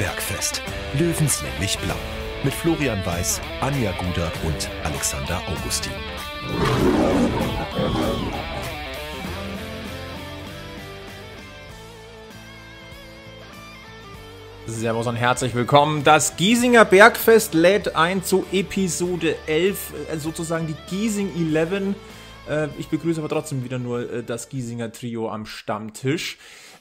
Bergfest. Löwenslänglich blau. Mit Florian Weiß, Anja Guder und Alexander Augustin. Servus und herzlich willkommen. Das Giesinger Bergfest lädt ein zu Episode 11, äh, sozusagen die Giesing 11. Äh, ich begrüße aber trotzdem wieder nur äh, das Giesinger Trio am Stammtisch.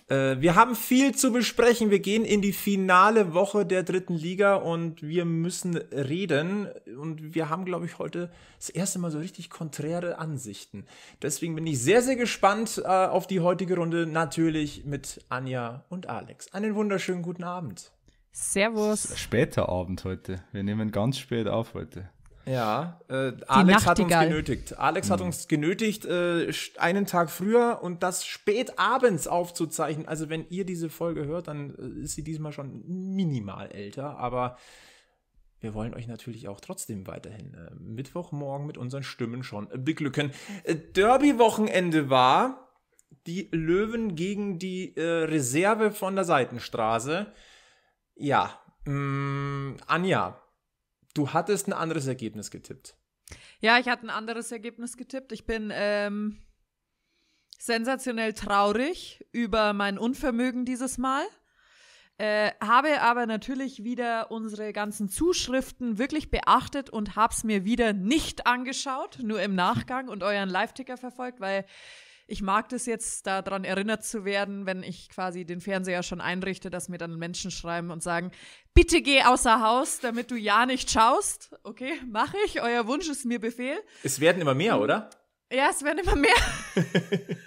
Äh, wir haben viel zu besprechen. Wir gehen in die finale Woche der dritten Liga und wir müssen reden. Und wir haben, glaube ich, heute das erste Mal so richtig konträre Ansichten. Deswegen bin ich sehr, sehr gespannt äh, auf die heutige Runde. Natürlich mit Anja und Alex. Einen wunderschönen guten Abend. Servus. Später Abend heute. Wir nehmen ganz spät auf heute. Ja, äh, Alex hat uns genötigt. Alex mhm. uns genötigt, äh, einen Tag früher und das spät abends aufzuzeichnen. Also wenn ihr diese Folge hört, dann äh, ist sie diesmal schon minimal älter, aber wir wollen euch natürlich auch trotzdem weiterhin äh, Mittwochmorgen mit unseren Stimmen schon beglücken. Äh, Derby-Wochenende war die Löwen gegen die äh, Reserve von der Seitenstraße. Ja, mh, mm, Anja, du hattest ein anderes Ergebnis getippt. Ja, ich hatte ein anderes Ergebnis getippt. Ich bin ähm, sensationell traurig über mein Unvermögen dieses Mal. Äh, habe aber natürlich wieder unsere ganzen Zuschriften wirklich beachtet und habe es mir wieder nicht angeschaut, nur im Nachgang und euren Live-Ticker verfolgt, weil ich mag das jetzt, daran erinnert zu werden, wenn ich quasi den Fernseher schon einrichte, dass mir dann Menschen schreiben und sagen, bitte geh außer Haus, damit du ja nicht schaust. Okay, mache ich. Euer Wunsch ist mir Befehl. Es werden immer mehr, oder? Ja, es werden immer mehr.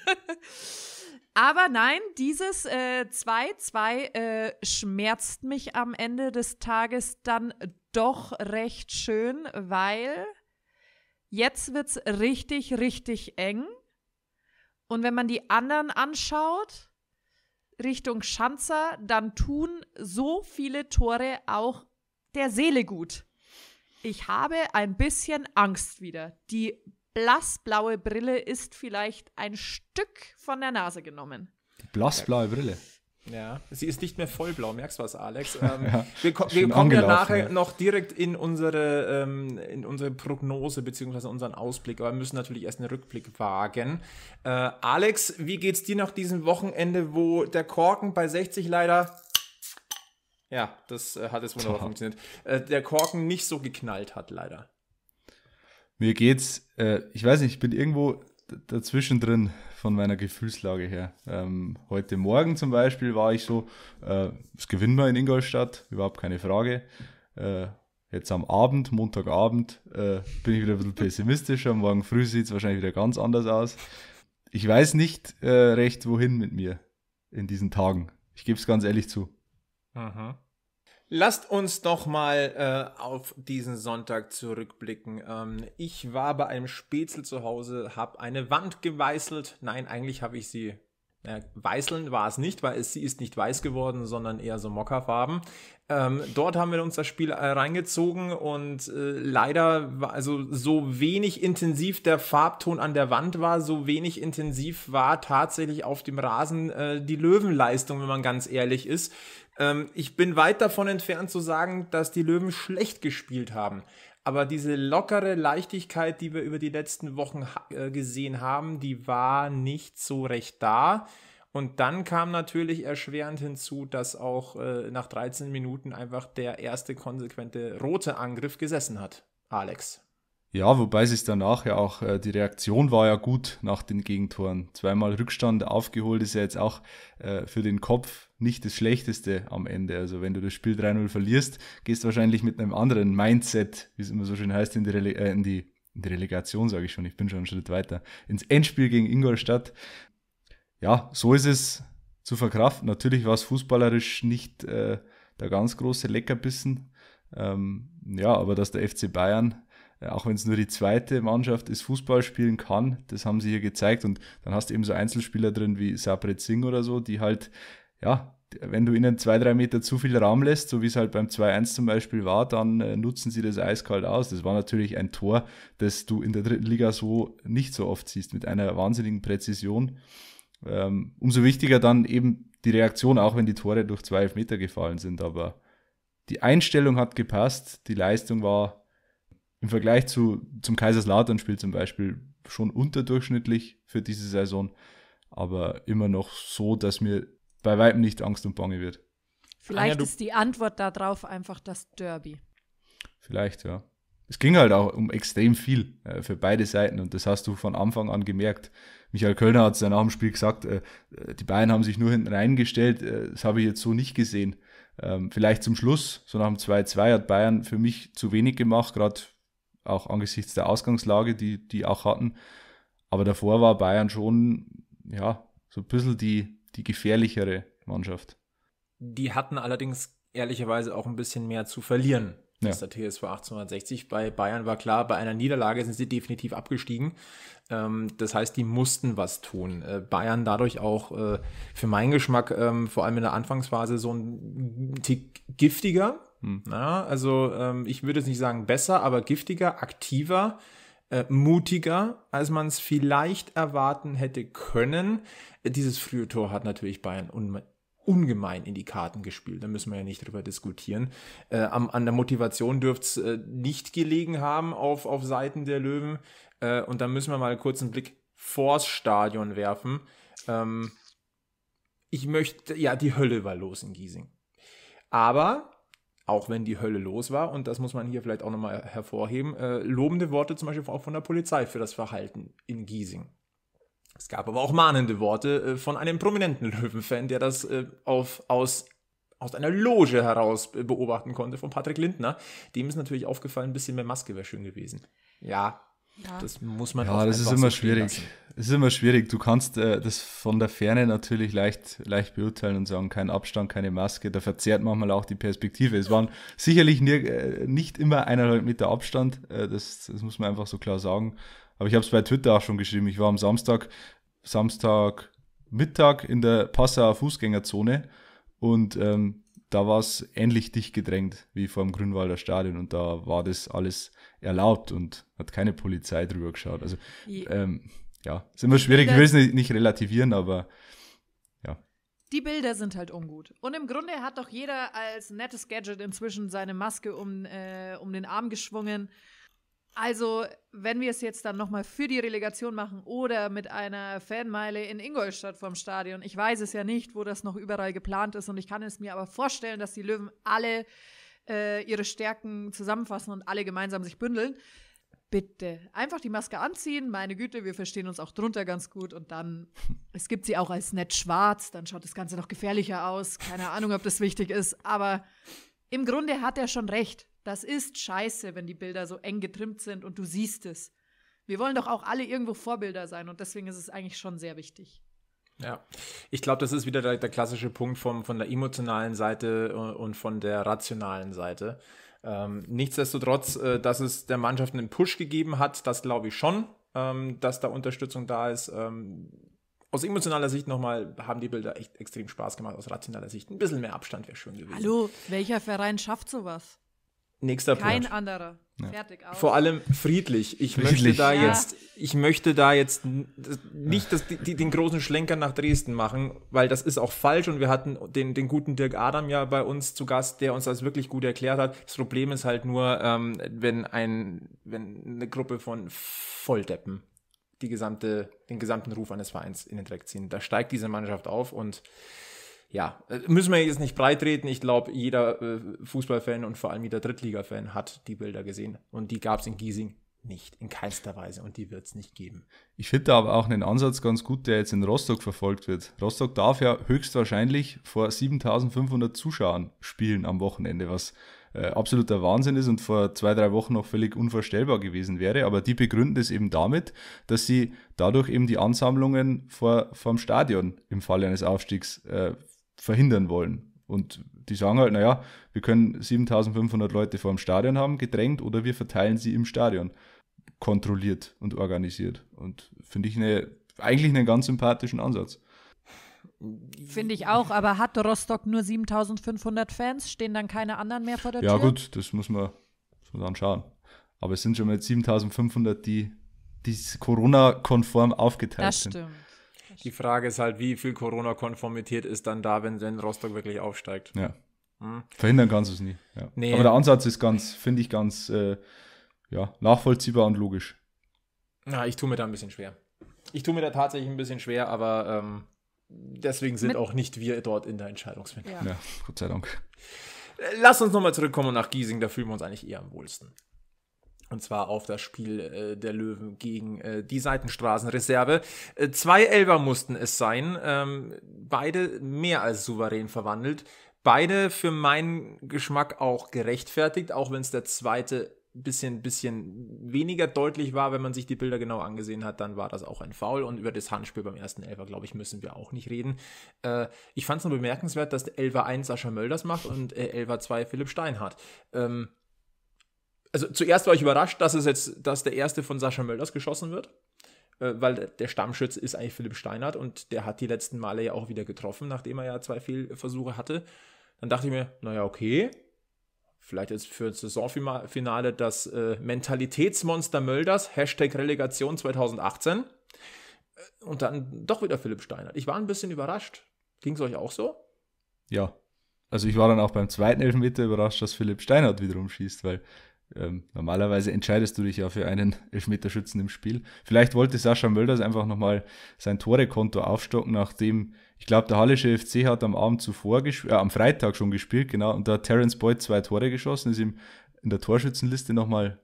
Aber nein, dieses 2-2 äh, äh, schmerzt mich am Ende des Tages dann doch recht schön, weil jetzt wird es richtig, richtig eng. Und wenn man die anderen anschaut, Richtung Schanzer, dann tun so viele Tore auch der Seele gut. Ich habe ein bisschen Angst wieder. Die blassblaue Brille ist vielleicht ein Stück von der Nase genommen. Die blassblaue Brille? Ja, sie ist nicht mehr vollblau, merkst du was, Alex. Ähm, ja, wir, ko wir kommen ja nachher ja. noch direkt in unsere, ähm, in unsere Prognose bzw. unseren Ausblick, aber wir müssen natürlich erst einen Rückblick wagen. Äh, Alex, wie geht's dir nach diesem Wochenende, wo der Korken bei 60 leider. Ja, das äh, hat jetzt wunderbar Aha. funktioniert. Äh, der Korken nicht so geknallt hat, leider. Mir geht's, äh, ich weiß nicht, ich bin irgendwo dazwischen drin von meiner Gefühlslage her. Ähm, heute Morgen zum Beispiel war ich so, äh, das gewinnen wir in Ingolstadt, überhaupt keine Frage. Äh, jetzt am Abend, Montagabend, äh, bin ich wieder ein bisschen pessimistischer. Morgen früh sieht es wahrscheinlich wieder ganz anders aus. Ich weiß nicht äh, recht, wohin mit mir in diesen Tagen. Ich gebe es ganz ehrlich zu. Aha. Lasst uns doch mal äh, auf diesen Sonntag zurückblicken. Ähm, ich war bei einem Spätzle zu Hause, habe eine Wand geweißelt. Nein, eigentlich habe ich sie. Äh, weißeln war es nicht, weil es, sie ist nicht weiß geworden, sondern eher so Mockerfarben. Ähm, dort haben wir uns das Spiel äh, reingezogen und äh, leider war also so wenig intensiv der Farbton an der Wand war, so wenig intensiv war tatsächlich auf dem Rasen äh, die Löwenleistung, wenn man ganz ehrlich ist ähm, ich bin weit davon entfernt zu sagen, dass die Löwen schlecht gespielt haben. Aber diese lockere Leichtigkeit, die wir über die letzten Wochen ha äh, gesehen haben, die war nicht so recht da. Und dann kam natürlich erschwerend hinzu, dass auch äh, nach 13 Minuten einfach der erste konsequente rote Angriff gesessen hat. Alex. Ja, wobei sich danach ja auch, äh, die Reaktion war ja gut nach den Gegentoren. Zweimal Rückstand aufgeholt ist ja jetzt auch äh, für den Kopf nicht das Schlechteste am Ende. Also wenn du das Spiel 3-0 verlierst, gehst du wahrscheinlich mit einem anderen Mindset, wie es immer so schön heißt, in die, Rele äh, in die, in die Relegation, sage ich schon, ich bin schon einen Schritt weiter, ins Endspiel gegen Ingolstadt. Ja, so ist es zu verkraften. Natürlich war es fußballerisch nicht äh, der ganz große Leckerbissen. Ähm, ja, aber dass der FC Bayern äh, auch wenn es nur die zweite Mannschaft ist, Fußball spielen kann. Das haben sie hier gezeigt. Und dann hast du eben so Einzelspieler drin wie Sabret Singh oder so, die halt, ja, wenn du ihnen zwei, drei Meter zu viel Raum lässt, so wie es halt beim 2-1 zum Beispiel war, dann äh, nutzen sie das eiskalt aus. Das war natürlich ein Tor, das du in der dritten Liga so nicht so oft siehst, mit einer wahnsinnigen Präzision. Ähm, umso wichtiger dann eben die Reaktion, auch wenn die Tore durch zwei Meter gefallen sind. Aber die Einstellung hat gepasst, die Leistung war im Vergleich zu, zum Kaiserslautern-Spiel zum Beispiel schon unterdurchschnittlich für diese Saison, aber immer noch so, dass mir bei weitem nicht Angst und Bange wird. Vielleicht Anja, ist die Antwort darauf einfach das Derby. Vielleicht, ja. Es ging halt auch um extrem viel äh, für beide Seiten und das hast du von Anfang an gemerkt. Michael Kölner hat es dann nach dem Spiel gesagt, äh, äh, die Bayern haben sich nur hinten reingestellt, äh, das habe ich jetzt so nicht gesehen. Ähm, vielleicht zum Schluss, so nach dem 2-2 hat Bayern für mich zu wenig gemacht, gerade auch angesichts der Ausgangslage, die die auch hatten. Aber davor war Bayern schon, ja, so ein bisschen die, die gefährlichere Mannschaft. Die hatten allerdings ehrlicherweise auch ein bisschen mehr zu verlieren ja. der TSV 1860. Bei Bayern war klar, bei einer Niederlage sind sie definitiv abgestiegen. Ähm, das heißt, die mussten was tun. Äh, Bayern dadurch auch äh, für meinen Geschmack ähm, vor allem in der Anfangsphase so ein Tick giftiger, hm. also ähm, ich würde jetzt nicht sagen besser, aber giftiger, aktiver, äh, mutiger, als man es vielleicht erwarten hätte können. Dieses frühe Tor hat natürlich Bayern un ungemein in die Karten gespielt. Da müssen wir ja nicht drüber diskutieren. Äh, am, an der Motivation dürfte es äh, nicht gelegen haben auf, auf Seiten der Löwen. Äh, und da müssen wir mal kurz einen Blick vors Stadion werfen. Ähm, ich möchte, ja, die Hölle war los in Giesing. Aber auch wenn die Hölle los war, und das muss man hier vielleicht auch nochmal hervorheben, äh, lobende Worte zum Beispiel auch von der Polizei für das Verhalten in Giesing. Es gab aber auch mahnende Worte äh, von einem prominenten Löwenfan, der das äh, auf, aus, aus einer Loge heraus beobachten konnte, von Patrick Lindner. Dem ist natürlich aufgefallen, ein bisschen mehr Maske wäre schön gewesen. Ja, ja. Das muss man Ja, das ist immer schwierig. Es ist immer schwierig. Du kannst äh, das von der Ferne natürlich leicht, leicht beurteilen und sagen, kein Abstand, keine Maske. Da verzerrt manchmal auch die Perspektive. Es waren sicherlich nie, äh, nicht immer eineinhalb Meter Abstand. Äh, das, das muss man einfach so klar sagen. Aber ich habe es bei Twitter auch schon geschrieben. Ich war am Samstag, Samstag Mittag in der Passauer Fußgängerzone und ähm, da war es ähnlich dicht gedrängt wie vor dem Grünwalder Stadion und da war das alles erlaubt und hat keine Polizei drüber geschaut. Also ähm, ja, ist immer schwierig, ich will es nicht, relativieren, aber ja. die Bilder sind halt ungut. Und im Grunde hat doch jeder als nettes Gadget inzwischen seine Maske um, äh, um den Arm geschwungen. Also, wenn wir es jetzt dann nochmal für die Relegation machen oder mit einer Fanmeile in Ingolstadt vorm Stadion, ich weiß es ja nicht, wo das noch überall geplant ist und ich kann es mir aber vorstellen, dass die Löwen alle äh, ihre Stärken zusammenfassen und alle gemeinsam sich bündeln. Bitte einfach die Maske anziehen. Meine Güte, wir verstehen uns auch drunter ganz gut. Und dann, es gibt sie auch als nett schwarz, dann schaut das Ganze noch gefährlicher aus. Keine Ahnung, ob das wichtig ist, aber im Grunde hat er schon recht. Das ist scheiße, wenn die Bilder so eng getrimmt sind und du siehst es. Wir wollen doch auch alle irgendwo Vorbilder sein und deswegen ist es eigentlich schon sehr wichtig. Ja, ich glaube, das ist wieder der, der, klassische Punkt vom, von der emotionalen Seite äh, und von der rationalen Seite. Ähm, nichtsdestotrotz, äh, dass es der Mannschaft einen Push gegeben hat, das glaube ich schon, ähm, dass da Unterstützung da ist. Ähm, aus emotionaler Sicht nochmal haben die Bilder echt extrem Spaß gemacht. Aus rationaler Sicht ein bisschen mehr Abstand wäre schön gewesen. Hallo, welcher Verein schafft sowas? Nächster Punkt. Kein anderer. Ja. Fertig aus. Vor allem friedlich. Ich friedlich. möchte da ja. jetzt, ich möchte da jetzt nicht das, die, den großen Schlenker nach Dresden machen, weil das ist auch falsch und wir hatten den, den guten Dirk Adam ja bei uns zu Gast, der uns das wirklich gut erklärt hat. Das Problem ist halt nur, ähm, wenn ein, wenn eine Gruppe von Volldeppen die gesamte, den gesamten Ruf eines Vereins in den Dreck ziehen. Da steigt diese Mannschaft auf und ja, äh, müssen wir jetzt nicht breitreden. Ich glaube, jeder äh, Fußballfan und vor allem jeder Drittliga-Fan hat die Bilder gesehen. Und die gab es in Giesing nicht, in keinster Weise. Und die wird es nicht geben. Ich finde aber auch einen Ansatz ganz gut, der jetzt in Rostock verfolgt wird. Rostock darf ja höchstwahrscheinlich vor 7500 Zuschauern spielen am Wochenende, was äh, absoluter Wahnsinn ist und vor zwei, drei Wochen noch völlig unvorstellbar gewesen wäre. Aber die begründen es eben damit, dass sie dadurch eben die Ansammlungen vor, vor dem Stadion im Falle eines Aufstiegs äh, verhindern wollen. Und die sagen halt, naja, wir können 7500 Leute vor dem Stadion haben, gedrängt, oder wir verteilen sie im Stadion. Kontrolliert und organisiert. Und finde ich eine, eigentlich einen ganz sympathischen Ansatz. Finde ich auch, aber hat Rostock nur 7500 Fans? Stehen dann keine anderen mehr vor der ja, Tür? Ja, gut, das muss man, muss man dann schauen. Aber es sind schon mal 7500, die, die Corona-konform aufgeteilt sind. Das stimmt. Die Frage ist halt, wie viel Corona-konformität ist dann da, wenn, wenn Rostock wirklich aufsteigt. Ja. Hm. Verhindern kannst du es nie. Ja. Nee. Aber der Ansatz ist ganz, finde ich, ganz äh, ja, nachvollziehbar und logisch. Na, ich tue mir da ein bisschen schwer. Ich tue mir da tatsächlich ein bisschen schwer, aber ähm, deswegen sind Mit auch nicht wir dort in der Entscheidungsfindung. Ja. ja, Gott sei Dank. Lass uns nochmal zurückkommen nach Giesing, da fühlen wir uns eigentlich eher am wohlsten. Und zwar auf das Spiel äh, der Löwen gegen äh, die Seitenstraßenreserve. Äh, zwei Elber mussten es sein. Ähm, beide mehr als souverän verwandelt. Beide für meinen Geschmack auch gerechtfertigt, auch wenn es der zweite bisschen, bisschen weniger deutlich war, wenn man sich die Bilder genau angesehen hat, dann war das auch ein Foul. Und über das Handspiel beim ersten Elfer, glaube ich, müssen wir auch nicht reden. Äh, ich fand es nur bemerkenswert, dass der Elfer 1 Sascha Mölders macht und äh, Elfer 2 Philipp Steinhardt. Ähm, also zuerst war ich überrascht, dass es jetzt, dass der erste von Sascha Mölders geschossen wird, äh, weil der Stammschütze ist eigentlich Philipp Steinhardt und der hat die letzten Male ja auch wieder getroffen, nachdem er ja zwei Fehlversuche hatte. Dann dachte ich mir, naja, okay, vielleicht jetzt für das Saisonfinale das äh, Mentalitätsmonster Mölders, Hashtag Relegation 2018. Äh, und dann doch wieder Philipp Steinert. Ich war ein bisschen überrascht. Ging es euch auch so? Ja. Also ich war dann auch beim zweiten Elfmeter überrascht, dass Philipp Steinert wiederum schießt, weil ähm, normalerweise entscheidest du dich ja für einen Elfmeterschützen im Spiel. Vielleicht wollte Sascha Mölders einfach nochmal sein Torekonto aufstocken, nachdem, ich glaube, der Hallische FC hat am Abend zuvor, äh, am Freitag schon gespielt, genau, und da hat Terence Boyd zwei Tore geschossen, ist ihm in der Torschützenliste nochmal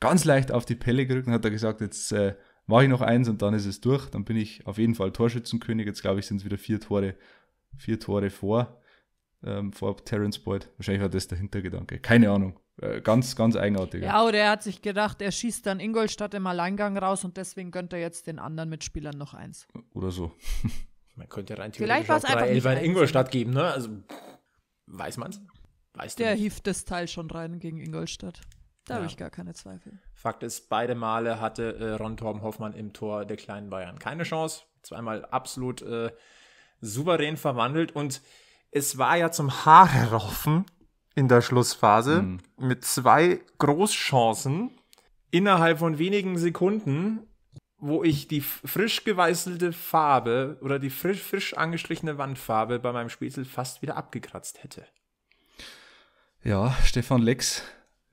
ganz leicht auf die Pelle gerückt und hat da gesagt, jetzt äh, mache ich noch eins und dann ist es durch, dann bin ich auf jeden Fall Torschützenkönig, jetzt glaube ich, sind es wieder vier Tore, vier Tore vor, ähm, vor Terence Boyd. Wahrscheinlich war das der Hintergedanke, keine Ahnung. Äh, ganz, ganz eigenartig. Ja, oder er hat sich gedacht, er schießt dann Ingolstadt im Alleingang raus und deswegen gönnt er jetzt den anderen Mitspielern noch eins. Oder so. Man könnte rein theoretisch Vielleicht auch drei Elfer in Ingolstadt geben, ne? Also, weiß man's? Weiß Der nicht. hieft das Teil schon rein gegen Ingolstadt. Da ja. habe ich gar keine Zweifel. Fakt ist, beide Male hatte äh, Ron Torben Hoffmann im Tor der kleinen Bayern keine Chance. Zweimal absolut äh, souverän verwandelt und es war ja zum Haare raufen, in der Schlussphase mhm. mit zwei Großchancen innerhalb von wenigen Sekunden, wo ich die frisch geweißelte Farbe oder die frisch, frisch angestrichene Wandfarbe bei meinem Spielzettel fast wieder abgekratzt hätte. Ja, Stefan Lex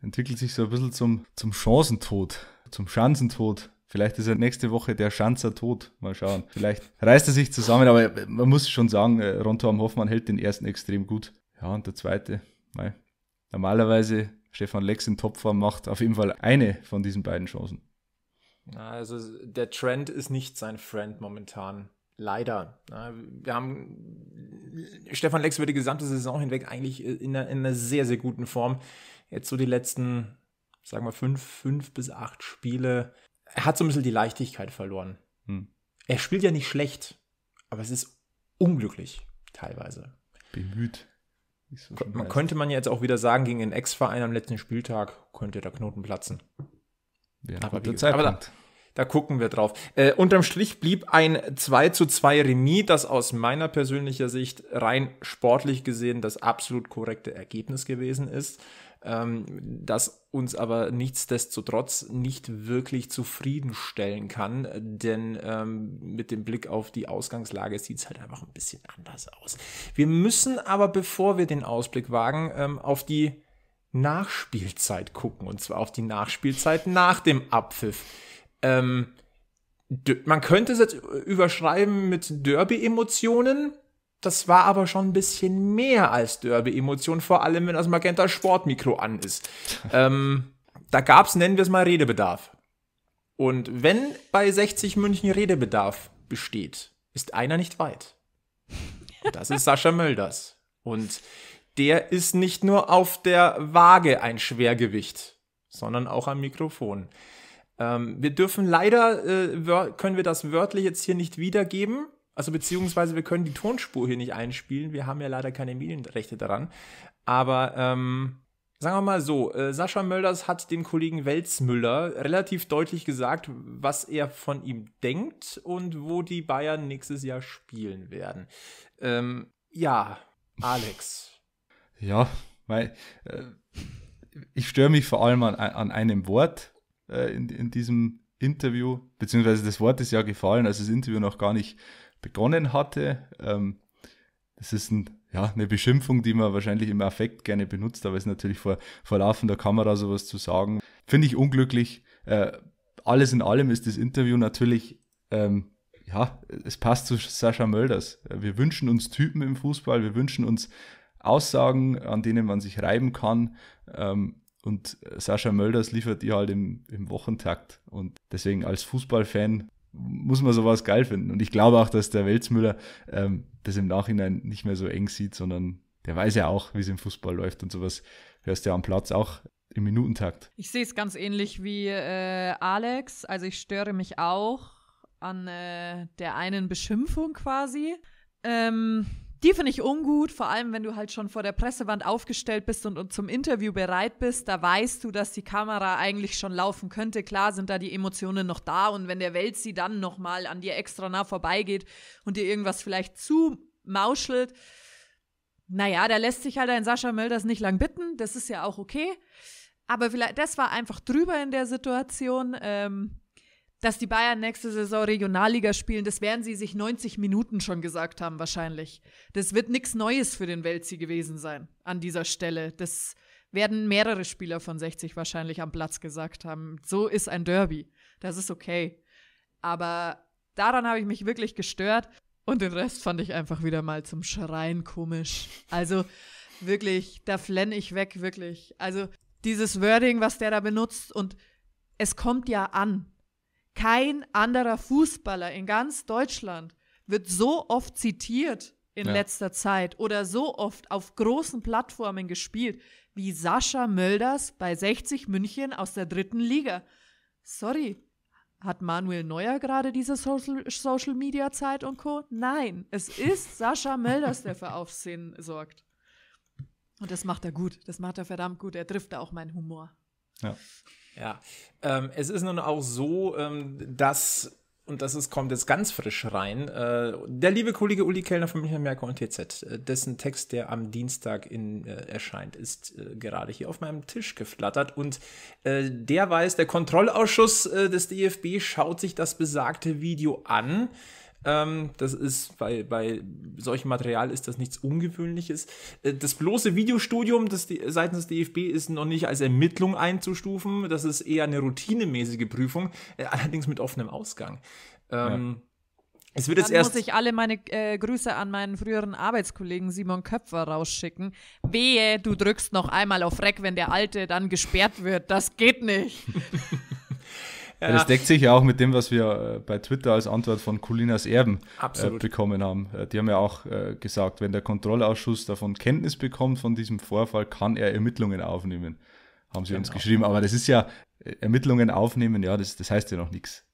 entwickelt sich so ein bisschen zum, zum Chancentod, zum Schanzentod. Vielleicht ist er nächste Woche der Schanzer tot. Mal schauen. Vielleicht reißt er sich zusammen, aber man muss schon sagen, äh, Ron Tom Hoffmann hält den ersten extrem gut. Ja, und der zweite, Nein. Normalerweise Stefan Lex in Topform macht auf jeden Fall eine von diesen beiden Chancen. Also der Trend ist nicht sein Friend momentan. Leider. Wir haben Stefan Lex über die gesamte Saison hinweg eigentlich in einer, in einer sehr, sehr guten Form. Jetzt so die letzten, sagen wir, fünf, fünf bis acht Spiele. Er hat so ein bisschen die Leichtigkeit verloren. Hm. Er spielt ja nicht schlecht, aber es ist unglücklich teilweise. Bemüht. So man könnte man jetzt auch wieder sagen, gegen den Ex-Verein am letzten Spieltag könnte der Knoten platzen. Wäre aber, wie, aber da, da, gucken wir drauf. Äh, unterm Strich blieb ein 2 zu 2 Remis, das aus meiner persönlicher Sicht rein sportlich gesehen das absolut korrekte Ergebnis gewesen ist ähm, das uns aber nichtsdestotrotz nicht wirklich zufriedenstellen kann, denn ähm, mit dem Blick auf die Ausgangslage sieht es halt einfach ein bisschen anders aus. Wir müssen aber, bevor wir den Ausblick wagen, ähm, auf die Nachspielzeit gucken, und zwar auf die Nachspielzeit nach dem Abpfiff. Ähm, man könnte es jetzt überschreiben mit Derby-Emotionen, das war aber schon ein bisschen mehr als Derby-Emotion, vor allem wenn das Magenta Sportmikro an ist. ähm, da gab es, nennen wir es mal, Redebedarf. Und wenn bei 60 München Redebedarf besteht, ist einer nicht weit. das ist Sascha Mölders. Und der ist nicht nur auf der Waage ein Schwergewicht, sondern auch am Mikrofon. Ähm, wir dürfen leider, äh, können wir das wörtlich jetzt hier nicht wiedergeben, also beziehungsweise wir können die Tonspur hier nicht einspielen. Wir haben ja leider keine Medienrechte daran. Aber ähm, sagen wir mal so, äh, Sascha Mölders hat dem Kollegen Welzmüller relativ deutlich gesagt, was er von ihm denkt und wo die Bayern nächstes Jahr spielen werden. Ähm, ja, Alex. ja, weil äh, ich störe mich vor allem an, an einem Wort äh, in, in diesem Interview, beziehungsweise das Wort ist ja gefallen, als das Interview noch gar nicht begonnen hatte. Ähm, das ist ein, ja, eine Beschimpfung, die man wahrscheinlich im Affekt gerne benutzt, aber ist natürlich vor, vor laufender Kamera sowas zu sagen. Finde ich unglücklich. Äh, alles in allem ist das Interview natürlich, ähm, ja, es passt zu Sascha Mölders. Wir wünschen uns Typen im Fußball, wir wünschen uns Aussagen, an denen man sich reiben kann. Ähm, und Sascha Mölders liefert die halt im, im Wochentakt. Und deswegen als Fußballfan muss man sowas geil finden. Und ich glaube auch, dass der Welzmüller ähm, das im Nachhinein nicht mehr so eng sieht, sondern der weiß ja auch, wie es im Fußball läuft und sowas hörst du ja am Platz auch im Minutentakt. Ich sehe es ganz ähnlich wie äh, Alex. Also ich störe mich auch an äh, der einen Beschimpfung quasi. Ähm, die finde ich ungut, vor allem wenn du halt schon vor der Pressewand aufgestellt bist und, und, zum Interview bereit bist, da weißt du, dass die Kamera eigentlich schon laufen könnte. Klar sind da die Emotionen noch da und wenn der Welt sie dann nochmal an dir extra nah vorbeigeht und dir irgendwas vielleicht zumauschelt, naja, da lässt sich halt ein Sascha Mölders nicht lang bitten, das ist ja auch okay. Aber vielleicht, das war einfach drüber in der Situation. Ähm, dass die Bayern nächste Saison Regionalliga spielen, das werden sie sich 90 Minuten schon gesagt haben, wahrscheinlich. Das wird nichts Neues für den Welzi gewesen sein an dieser Stelle. Das werden mehrere Spieler von 60 wahrscheinlich am Platz gesagt haben. So ist ein Derby. Das ist okay. Aber daran habe ich mich wirklich gestört. Und den Rest fand ich einfach wieder mal zum Schreien komisch. Also wirklich, da flenne ich weg, wirklich. Also dieses Wording, was der da benutzt und es kommt ja an. Kein anderer Fußballer in ganz Deutschland wird so oft zitiert in ja. letzter Zeit oder so oft auf großen Plattformen gespielt wie Sascha Mölders bei 60 München aus der dritten Liga. Sorry, hat Manuel Neuer gerade diese Social, Social Media Zeit und Co? Nein, es ist Sascha Mölders, der für Aufsehen sorgt. Und das macht er gut, das macht er verdammt gut, er trifft da auch meinen Humor. Ja. Ja, ähm, es ist nun auch so, ähm, dass, und das ist, kommt jetzt ganz frisch rein, äh, der liebe Kollege Uli Kellner von Michael Merkel und TZ, äh, dessen Text, der am Dienstag in, äh, erscheint, ist äh, gerade hier auf meinem Tisch geflattert und äh, der weiß, der Kontrollausschuss äh, des DFB schaut sich das besagte Video an ähm, das ist bei, bei solchem Material ist das nichts Ungewöhnliches. Äh, das bloße Videostudium des, seitens des DFB ist noch nicht als Ermittlung einzustufen. Das ist eher eine routinemäßige Prüfung, äh, allerdings mit offenem Ausgang. Ähm, ja. Es wird Dann jetzt erst muss ich alle meine äh, Grüße an meinen früheren Arbeitskollegen Simon Köpfer rausschicken. Wehe, du drückst noch einmal auf Reck, wenn der Alte dann gesperrt wird. Das geht nicht. Ja. Das deckt sich ja auch mit dem, was wir äh, bei Twitter als Antwort von Colinas Erben äh, Absolut. bekommen haben. Äh, die haben ja auch gesagt, wenn der Kontrollausschuss davon Kenntnis bekommt von diesem Vorfall, kann er Ermittlungen aufnehmen. Haben sie genau. uns geschrieben. Aber das ist ja Ermittlungen aufnehmen, ja, das, das heißt ja noch nichts.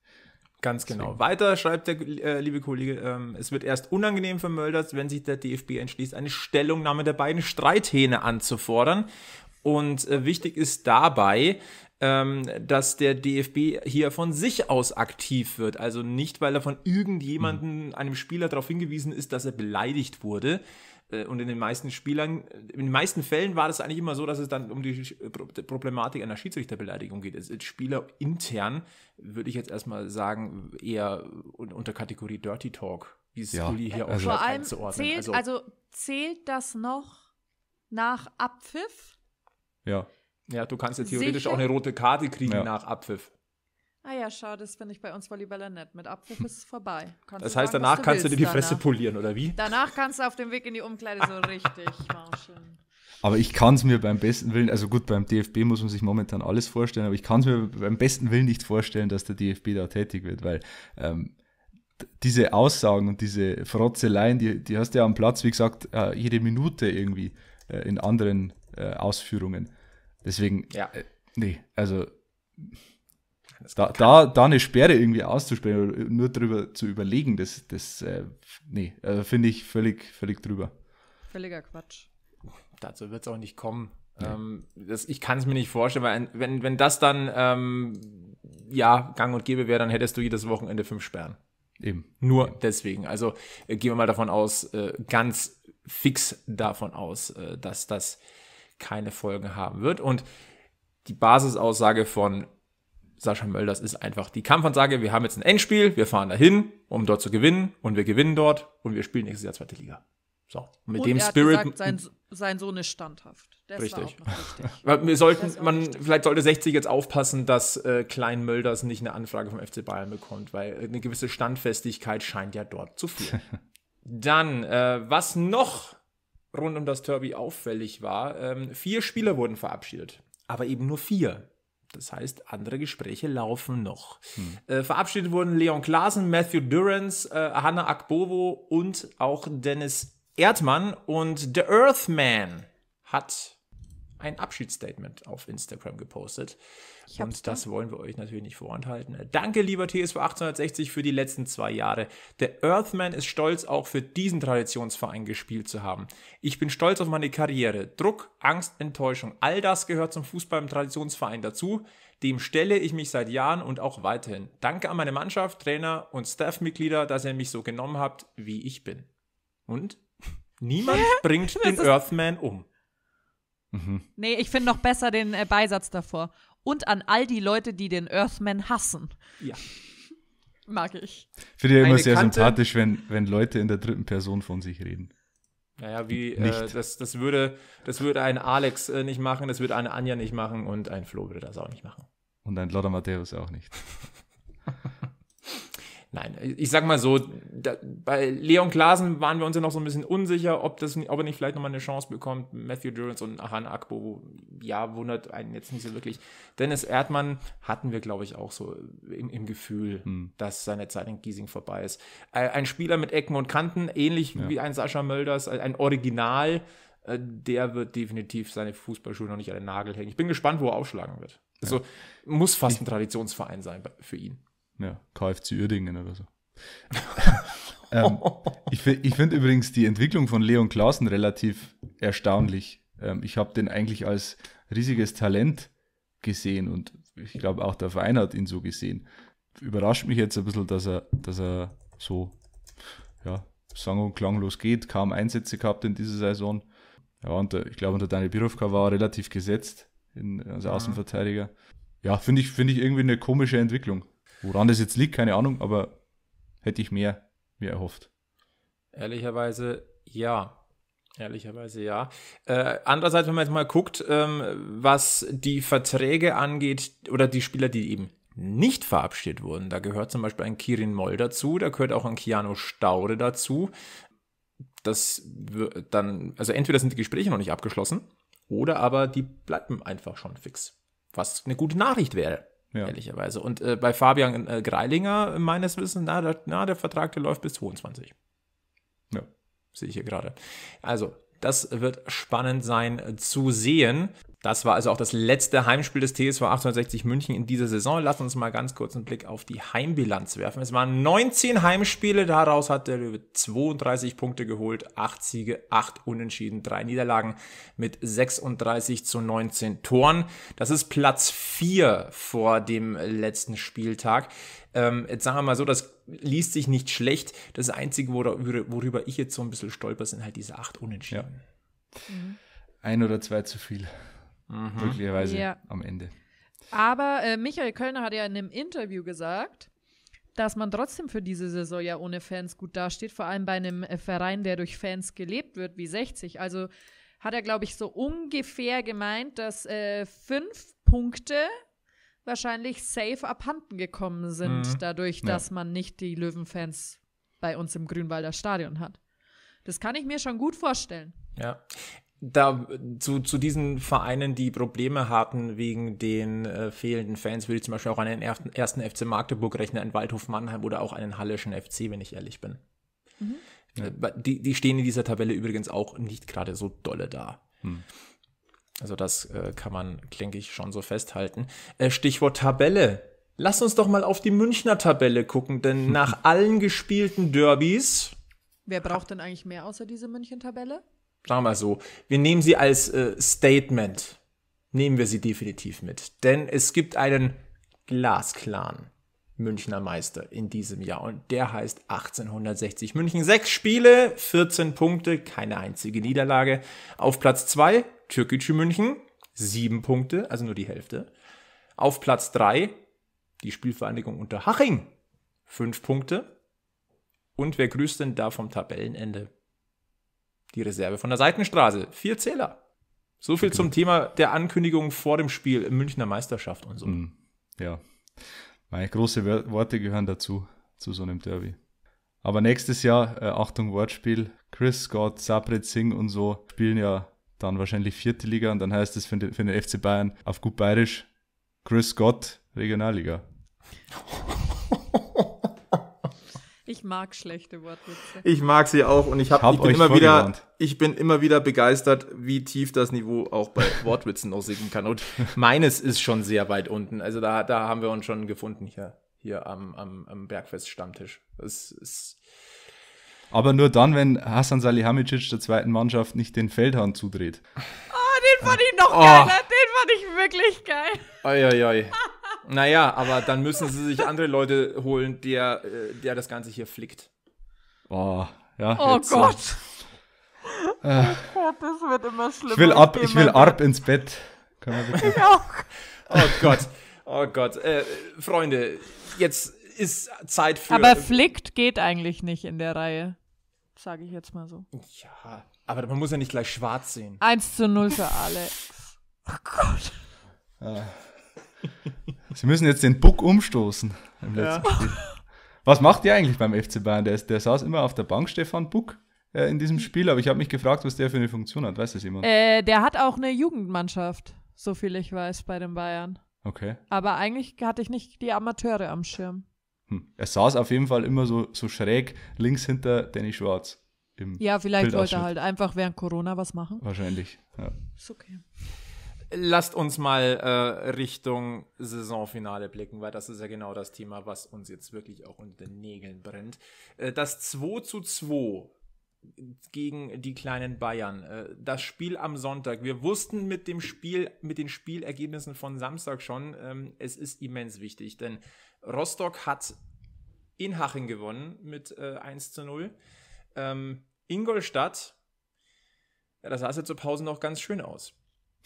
Ganz genau. Deswegen. Weiter schreibt der äh, liebe Kollege, ähm, es wird erst unangenehm für Mölders, wenn sich der DFB entschließt, eine Stellungnahme der beiden Streithähne anzufordern. Und äh, wichtig ist dabei, ähm, dass der DFB hier von sich aus aktiv wird. Also nicht, weil er von irgendjemandem, mhm. einem Spieler darauf hingewiesen ist, dass er beleidigt wurde, äh, und in den meisten Spielern, in den meisten Fällen war das eigentlich immer so, dass es dann um die äh, Problematik einer Schiedsrichterbeleidigung geht. Es Spieler intern, würde ich jetzt erstmal sagen, eher unter Kategorie Dirty Talk, wie es ja. hier auch also Vor allem zählt, also, also, zählt das noch nach Abpfiff? Ja. Ja, du kannst ja theoretisch Sicher? auch eine rote Karte kriegen ja. nach Abpfiff. Ah ja, schau, das finde ich bei uns Volleyballer nett. Mit Abpfiff ist es vorbei. Kannst das heißt, sagen, danach du kannst du dir die danach. Fresse polieren, oder wie? Danach kannst du auf dem Weg in die Umkleide so richtig marschen. Aber ich kann es mir beim besten Willen, also gut, beim DFB muss man sich momentan alles vorstellen, aber ich kann es mir beim besten Willen nicht vorstellen, dass der DFB da tätig wird, weil ähm, diese Aussagen und diese Frotzeleien, die, die hast du ja am Platz, wie gesagt, äh, jede Minute irgendwie äh, in anderen äh, Ausführungen. Deswegen, ja. Äh, nee, also da, da, da eine Sperre irgendwie auszusprechen oder nur drüber zu überlegen, das, das äh, nee, also finde ich völlig, völlig drüber. Völliger Quatsch. Dazu wird es auch nicht kommen. Nee. Ähm, das, ich kann es mir nicht vorstellen, weil wenn, wenn das dann ähm, ja gang und gäbe wäre, dann hättest du jedes Wochenende fünf Sperren. Eben. Nur Eben. deswegen. Also äh, gehen wir mal davon aus, äh, ganz fix davon aus, äh, dass das keine Folgen haben wird. Und die Basisaussage von Sascha Mölders ist einfach die Kampfansage, wir haben jetzt ein Endspiel, wir fahren dahin, um dort zu gewinnen und wir gewinnen dort und wir spielen nächstes Jahr zweite Liga. So, mit und dem er hat Spirit. Gesagt, sein, sein Sohn ist standhaft. Das richtig. wir sollten, man, richtig. vielleicht sollte 60 jetzt aufpassen, dass äh, Klein Mölders nicht eine Anfrage vom FC Bayern bekommt, weil eine gewisse Standfestigkeit scheint ja dort zu fehlen. Dann, äh, was noch rund um das Derby auffällig war. Ähm, vier Spieler wurden verabschiedet, aber eben nur vier. Das heißt, andere Gespräche laufen noch. Hm. Äh, verabschiedet wurden Leon Klaassen, Matthew Durance, äh, Hanna Akbovo und auch Dennis Erdmann. Und The Earthman hat ein Abschiedsstatement auf Instagram gepostet. Und das wollen wir euch natürlich nicht vorenthalten. Danke, lieber TSV 1860, für die letzten zwei Jahre. Der Earthman ist stolz, auch für diesen Traditionsverein gespielt zu haben. Ich bin stolz auf meine Karriere. Druck, Angst, Enttäuschung, all das gehört zum Fußball im Traditionsverein dazu. Dem stelle ich mich seit Jahren und auch weiterhin. Danke an meine Mannschaft, Trainer und Staffmitglieder, dass ihr mich so genommen habt, wie ich bin. Und niemand bringt den Earthman um. Mhm. Nee, ich finde noch besser den äh, Beisatz davor. Und an all die Leute, die den Earthman hassen. Ja. Mag ich. Finde ich immer sehr Kante. sympathisch, wenn, wenn Leute in der dritten Person von sich reden. Naja, wie äh, das, das, würde, das würde ein Alex äh, nicht machen, das würde eine Anja nicht machen und ein Flo würde das auch nicht machen. Und ein Lotta Matthäus auch nicht. Nein, ich sag mal so, da, bei Leon Klasen waren wir uns ja noch so ein bisschen unsicher, ob, das, ob er nicht vielleicht nochmal eine Chance bekommt. Matthew Jones und Ahan Akbo, ja, wundert einen jetzt nicht so wirklich. Dennis Erdmann hatten wir, glaube ich, auch so im, im Gefühl, hm. dass seine Zeit in Giesing vorbei ist. Äh, ein Spieler mit Ecken und Kanten, ähnlich ja. wie ein Sascha Mölders, äh, ein Original, äh, der wird definitiv seine Fußballschuhe noch nicht an den Nagel hängen. Ich bin gespannt, wo er aufschlagen wird. Also ja. muss fast ein Traditionsverein sein für ihn ja, KFC Uerdingen oder so. ähm, ich ich finde übrigens die Entwicklung von Leon Klaassen relativ erstaunlich. Ähm, ich habe den eigentlich als riesiges Talent gesehen und ich glaube auch der Verein hat ihn so gesehen. Überrascht mich jetzt ein bisschen, dass er, dass er so, ja, sang- und klanglos geht, kaum Einsätze gehabt in dieser Saison. Ja, und der, ich glaube, unter Daniel Birovka war er relativ gesetzt in, als Außenverteidiger. Ja, finde ich, finde ich irgendwie eine komische Entwicklung. Woran das jetzt liegt, keine Ahnung, aber hätte ich mehr mir erhofft. Ehrlicherweise ja. Ehrlicherweise ja. Äh, andererseits, wenn man jetzt mal guckt, ähm, was die Verträge angeht oder die Spieler, die eben nicht verabschiedet wurden, da gehört zum Beispiel ein Kirin Moll dazu, da gehört auch ein Keanu Staude dazu. Das wird dann, also entweder sind die Gespräche noch nicht abgeschlossen oder aber die bleiben einfach schon fix. Was eine gute Nachricht wäre. Ja. Ehrlicherweise. Und äh, bei Fabian äh, Greilinger, meines Wissens, na der, na, der Vertrag, der läuft bis 22. Ja. Sehe ich hier gerade. Also, das wird spannend sein äh, zu sehen. Das war also auch das letzte Heimspiel des TSV 1860 München in dieser Saison. Lass uns mal ganz kurz einen Blick auf die Heimbilanz werfen. Es waren 19 Heimspiele, daraus hat der Löwe 32 Punkte geholt, 8 Siege, 8 Unentschieden, 3 Niederlagen mit 36 zu 19 Toren. Das ist Platz 4 vor dem letzten Spieltag. Ähm, jetzt sagen wir mal so, das liest sich nicht schlecht. Das Einzige, worüber ich jetzt so ein bisschen stolper, sind halt diese 8 Unentschieden. Ja. Mhm. Ein oder zwei zu viel mhm. möglicherweise ja. am Ende. Aber äh, Michael Kölner hat ja in einem Interview gesagt, dass man trotzdem für diese Saison ja ohne Fans gut dasteht, vor allem bei einem äh, Verein, der durch Fans gelebt wird, wie 60. Also hat er, glaube ich, so ungefähr gemeint, dass äh, fünf Punkte wahrscheinlich safe abhanden gekommen sind, mhm. dadurch, ja. dass man nicht die Löwenfans bei uns im Grünwalder Stadion hat. Das kann ich mir schon gut vorstellen. Ja, da zu, zu diesen Vereinen, die Probleme hatten wegen den äh, fehlenden Fans, würde ich zum Beispiel auch einen ersten, ersten FC Magdeburg rechnen, einen Waldhof Mannheim oder auch einen Halleschen FC, wenn ich ehrlich bin. Mhm. Ja. Äh, die, die stehen in dieser Tabelle übrigens auch nicht gerade so dolle da. Mhm. Also das äh, kann man, denke ich, schon so festhalten. Äh, Stichwort Tabelle. Lass uns doch mal auf die Münchner Tabelle gucken, denn nach allen gespielten Derbys. Wer braucht denn eigentlich mehr außer diese München-Tabelle? Sagen wir mal so, wir nehmen sie als äh, Statement. Nehmen wir sie definitiv mit. Denn es gibt einen glasklaren Münchner Meister in diesem Jahr. Und der heißt 1860 München. Sechs Spiele, 14 Punkte, keine einzige Niederlage. Auf Platz 2 Türkgücü München, sieben Punkte, also nur die Hälfte. Auf Platz 3 die Spielvereinigung unter Haching, fünf Punkte. Und wer grüßt denn da vom Tabellenende? Die Reserve von der Seitenstraße. Vier Zähler. So viel okay. zum genau. Thema der Ankündigung vor dem Spiel im Münchner Meisterschaft und so. Mm, ja. Meine große Worte gehören dazu, zu so einem Derby. Aber nächstes Jahr, äh, Achtung Wortspiel, Chris Scott, Sabret Singh und so spielen ja dann wahrscheinlich vierte Liga und dann heißt es für den, für den FC Bayern auf gut bayerisch Chris Scott Regionalliga. Oh. Ich mag schlechte Wortwitze. Ich mag sie auch und ich, hab, ich, hab ich bin immer wieder, ich bin immer wieder begeistert, wie tief das Niveau auch bei Wortwitzen noch sinken kann. Und meines ist schon sehr weit unten. Also da, da haben wir uns schon gefunden hier, hier am, am, am Bergfest-Stammtisch. Es ist aber nur dann, wenn Hasan Salihamidzic der zweiten Mannschaft nicht den Feldhahn zudreht. Oh, den fand ich noch oh. geiler. Den fand ich wirklich geil. Eieiei. oi, oi. Naja, aber dann müssen sie sich andere Leute holen, der, äh, der das Ganze hier flickt. Oh, ja. Oh jetzt, äh, Gott. Äh, oh das wird immer schlimmer. Ich will ab, ich will arb ins Bett. ich bitte? Oh Gott, oh Gott. Äh, Freunde, jetzt ist Zeit für. Aber flickt geht eigentlich nicht in der Reihe. Sage ich jetzt mal so. Ja, aber man muss ja nicht gleich schwarz sehen. 1 zu 0 für alle. oh Gott. Ah. Sie müssen jetzt den Buck umstoßen im letzten ja. Spiel. Was macht ihr eigentlich beim FC Bayern? Der, der saß immer auf der Bank, Stefan Buck, äh, in diesem Spiel, aber ich habe mich gefragt, was der für eine Funktion hat. Weiß das jemand? Äh, der hat auch eine Jugendmannschaft, so viel ich weiß, bei den Bayern. Okay. Aber eigentlich hatte ich nicht die Amateure am Schirm. Hm. Er saß auf jeden Fall immer so, so schräg links hinter Danny Schwarz. ja, vielleicht wollte er halt einfach während Corona was machen. Wahrscheinlich. Ja. Ist okay lasst uns mal äh, Richtung Saisonfinale blicken, weil das ist ja genau das Thema, was uns jetzt wirklich auch unter den Nägeln brennt. Äh, das 2 zu 2 gegen die kleinen Bayern. Äh, das Spiel am Sonntag. Wir wussten mit dem Spiel, mit den Spielergebnissen von Samstag schon, ähm, es ist immens wichtig, denn Rostock hat in Haching gewonnen mit äh, 1 zu 0. Ähm, Ingolstadt, ja, das sah es ja zur Pause noch ganz schön aus.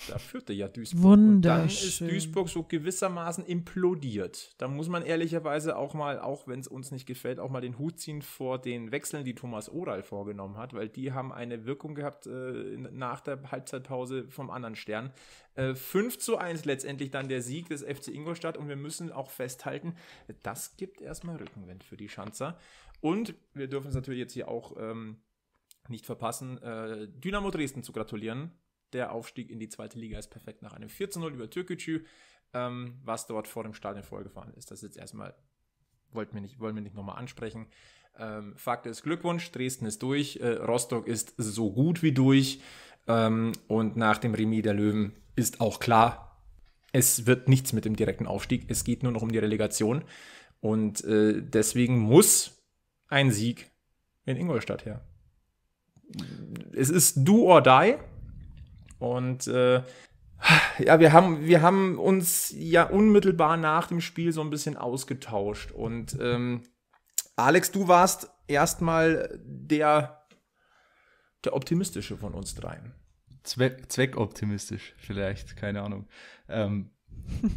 Da führte ja Duisburg. Wunderschön. Und dann ist Duisburg so gewissermaßen implodiert. Da muss man ehrlicherweise auch mal, auch wenn es uns nicht gefällt, auch mal den Hut ziehen vor den Wechseln, die Thomas Oral vorgenommen hat, weil die haben eine Wirkung gehabt äh, nach der Halbzeitpause vom anderen Stern. Äh, 5 zu 1 letztendlich dann der Sieg des FC Ingolstadt und wir müssen auch festhalten, das gibt erstmal Rückenwind für die Schanzer. Und wir dürfen es natürlich jetzt hier auch ähm, nicht verpassen, äh, Dynamo Dresden zu gratulieren der Aufstieg in die zweite Liga ist perfekt nach einem 14-0 über Türkgücü, ähm, was dort vor dem Stadion vorgefahren ist. Das ist jetzt erstmal, wollt mir nicht, wollen wir nicht nochmal ansprechen. Ähm, Fakt ist Glückwunsch, Dresden ist durch, äh, Rostock ist so gut wie durch ähm, und nach dem Remis der Löwen ist auch klar, es wird nichts mit dem direkten Aufstieg, es geht nur noch um die Relegation und äh, deswegen muss ein Sieg in Ingolstadt her. Es ist do or die und äh, ja, wir haben, wir haben uns ja unmittelbar nach dem Spiel so ein bisschen ausgetauscht. Und ähm, Alex, du warst erstmal der, der optimistische von uns dreien. Zweck, zweckoptimistisch, vielleicht, keine Ahnung. Ähm,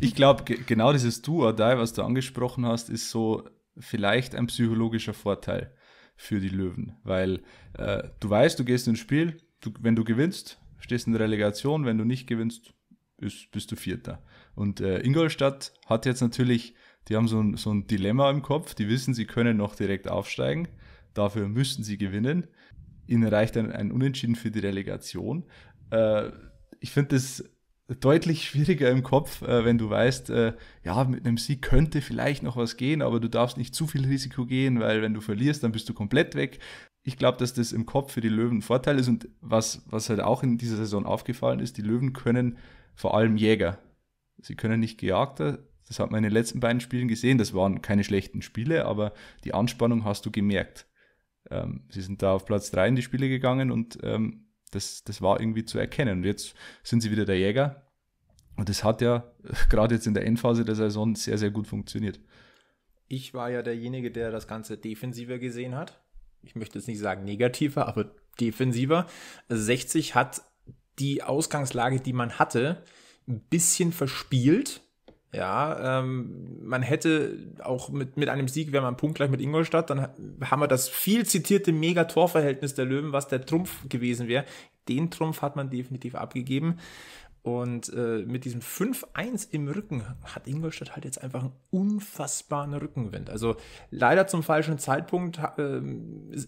ich glaube, genau dieses Du or Die, was du angesprochen hast, ist so vielleicht ein psychologischer Vorteil für die Löwen, weil äh, du weißt, du gehst ins Spiel, du, wenn du gewinnst, stehst in der Relegation, wenn du nicht gewinnst, ist, bist du Vierter. Und äh, Ingolstadt hat jetzt natürlich, die haben so ein, so ein Dilemma im Kopf, die wissen, sie können noch direkt aufsteigen, dafür müssten sie gewinnen. Ihnen reicht ein, ein Unentschieden für die Relegation. Äh, ich finde das deutlich schwieriger im Kopf, äh, wenn du weißt, äh, ja, mit einem Sieg könnte vielleicht noch was gehen, aber du darfst nicht zu viel Risiko gehen, weil wenn du verlierst, dann bist du komplett weg ich glaube, dass das im Kopf für die Löwen ein Vorteil ist und was, was halt auch in dieser Saison aufgefallen ist, die Löwen können vor allem Jäger. Sie können nicht Gejagter, das hat man in den letzten beiden Spielen gesehen, das waren keine schlechten Spiele, aber die Anspannung hast du gemerkt. Ähm, sie sind da auf Platz 3 in die Spiele gegangen und ähm, das, das war irgendwie zu erkennen. Und jetzt sind sie wieder der Jäger und das hat ja gerade jetzt in der Endphase der Saison sehr, sehr gut funktioniert. Ich war ja derjenige, der das Ganze defensiver gesehen hat ich möchte jetzt nicht sagen negativer, aber defensiver. 60 hat die Ausgangslage, die man hatte, ein bisschen verspielt. Ja, ähm, man hätte auch mit, mit einem Sieg, wäre man punktgleich mit Ingolstadt, dann haben wir das viel zitierte Megatorverhältnis der Löwen, was der Trumpf gewesen wäre. Den Trumpf hat man definitiv abgegeben. Und äh, mit diesem 5-1 im Rücken hat Ingolstadt halt jetzt einfach einen unfassbaren Rückenwind. Also leider zum falschen Zeitpunkt äh,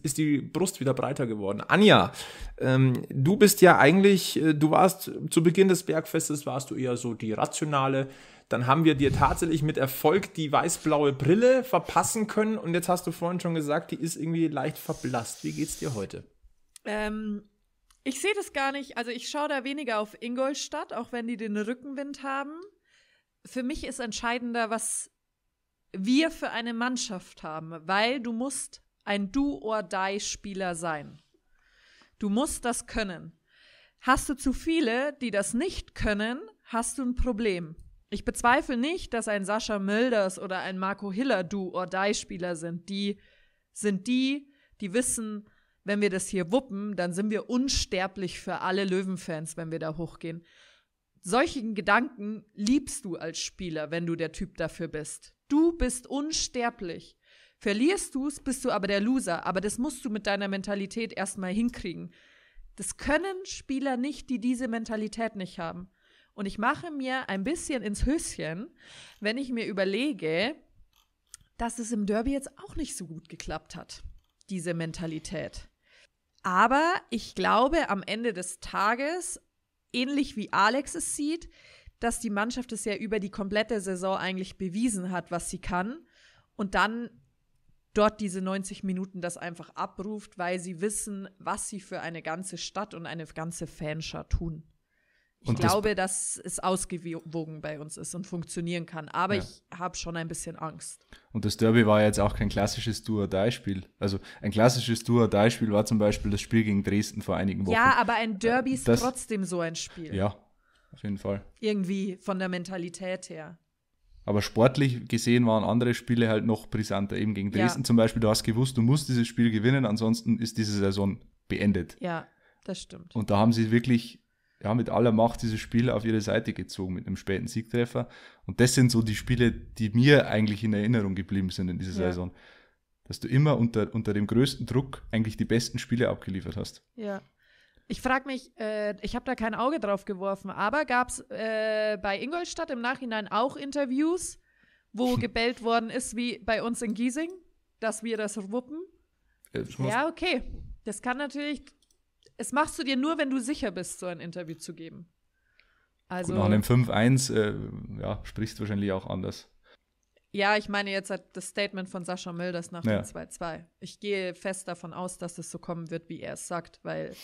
ist die Brust wieder breiter geworden. Anja, ähm, du bist ja eigentlich, äh, du warst zu Beginn des Bergfestes, warst du eher so die rationale. Dann haben wir dir tatsächlich mit Erfolg die weiß-blaue Brille verpassen können. Und jetzt hast du vorhin schon gesagt, die ist irgendwie leicht verblasst. Wie geht's dir heute? Ähm ich sehe das gar nicht. Also ich schaue da weniger auf Ingolstadt, auch wenn die den Rückenwind haben. Für mich ist entscheidender, was wir für eine Mannschaft haben, weil du musst ein Do-or-Die-Spieler sein. Du musst das können. Hast du zu viele, die das nicht können, hast du ein Problem. Ich bezweifle nicht, dass ein Sascha Mölders oder ein Marco Hiller Do-or-Die-Spieler sind. Die sind die, die wissen, wenn wir das hier wuppen, dann sind wir unsterblich für alle Löwenfans, wenn wir da hochgehen. Solchen Gedanken liebst du als Spieler, wenn du der Typ dafür bist. Du bist unsterblich. Verlierst du es, bist du aber der Loser. Aber das musst du mit deiner Mentalität erstmal hinkriegen. Das können Spieler nicht, die diese Mentalität nicht haben. Und ich mache mir ein bisschen ins Höschen, wenn ich mir überlege, dass es im Derby jetzt auch nicht so gut geklappt hat, diese Mentalität. Aber ich glaube, am Ende des Tages, ähnlich wie Alex es sieht, dass die Mannschaft es ja über die komplette Saison eigentlich bewiesen hat, was sie kann. Und dann dort diese 90 Minuten das einfach abruft, weil sie wissen, was sie für eine ganze Stadt und eine ganze Fanschar tun. Ich glaube, das, dass es ausgewogen bei uns ist und funktionieren kann. Aber ja. ich habe schon ein bisschen Angst. Und das Derby war jetzt auch kein klassisches duo spiel Also ein klassisches duo spiel war zum Beispiel das Spiel gegen Dresden vor einigen Wochen. Ja, aber ein Derby ist äh, trotzdem so ein Spiel. Ja, auf jeden Fall. Irgendwie von der Mentalität her. Aber sportlich gesehen waren andere Spiele halt noch brisanter. Eben gegen Dresden ja. zum Beispiel, du hast gewusst, du musst dieses Spiel gewinnen, ansonsten ist diese Saison beendet. Ja, das stimmt. Und da haben sie wirklich ja, mit aller Macht dieses Spiel auf ihre Seite gezogen mit einem späten Siegtreffer. Und das sind so die Spiele, die mir eigentlich in Erinnerung geblieben sind in dieser ja. Saison. Dass du immer unter, unter dem größten Druck eigentlich die besten Spiele abgeliefert hast. Ja. Ich frage mich, äh, ich habe da kein Auge drauf geworfen, aber gab es äh, bei Ingolstadt im Nachhinein auch Interviews, wo gebellt worden ist, wie bei uns in Giesing, dass wir das wuppen? Äh, ja, okay. Das kann natürlich es machst du dir nur, wenn du sicher bist, so ein Interview zu geben. Also, Gut, nach einem 5-1 äh, ja, sprichst du wahrscheinlich auch anders. Ja, ich meine jetzt halt das Statement von Sascha Mölders nach dem 2-2. Ich gehe fest davon aus, dass es so kommen wird, wie er es sagt, weil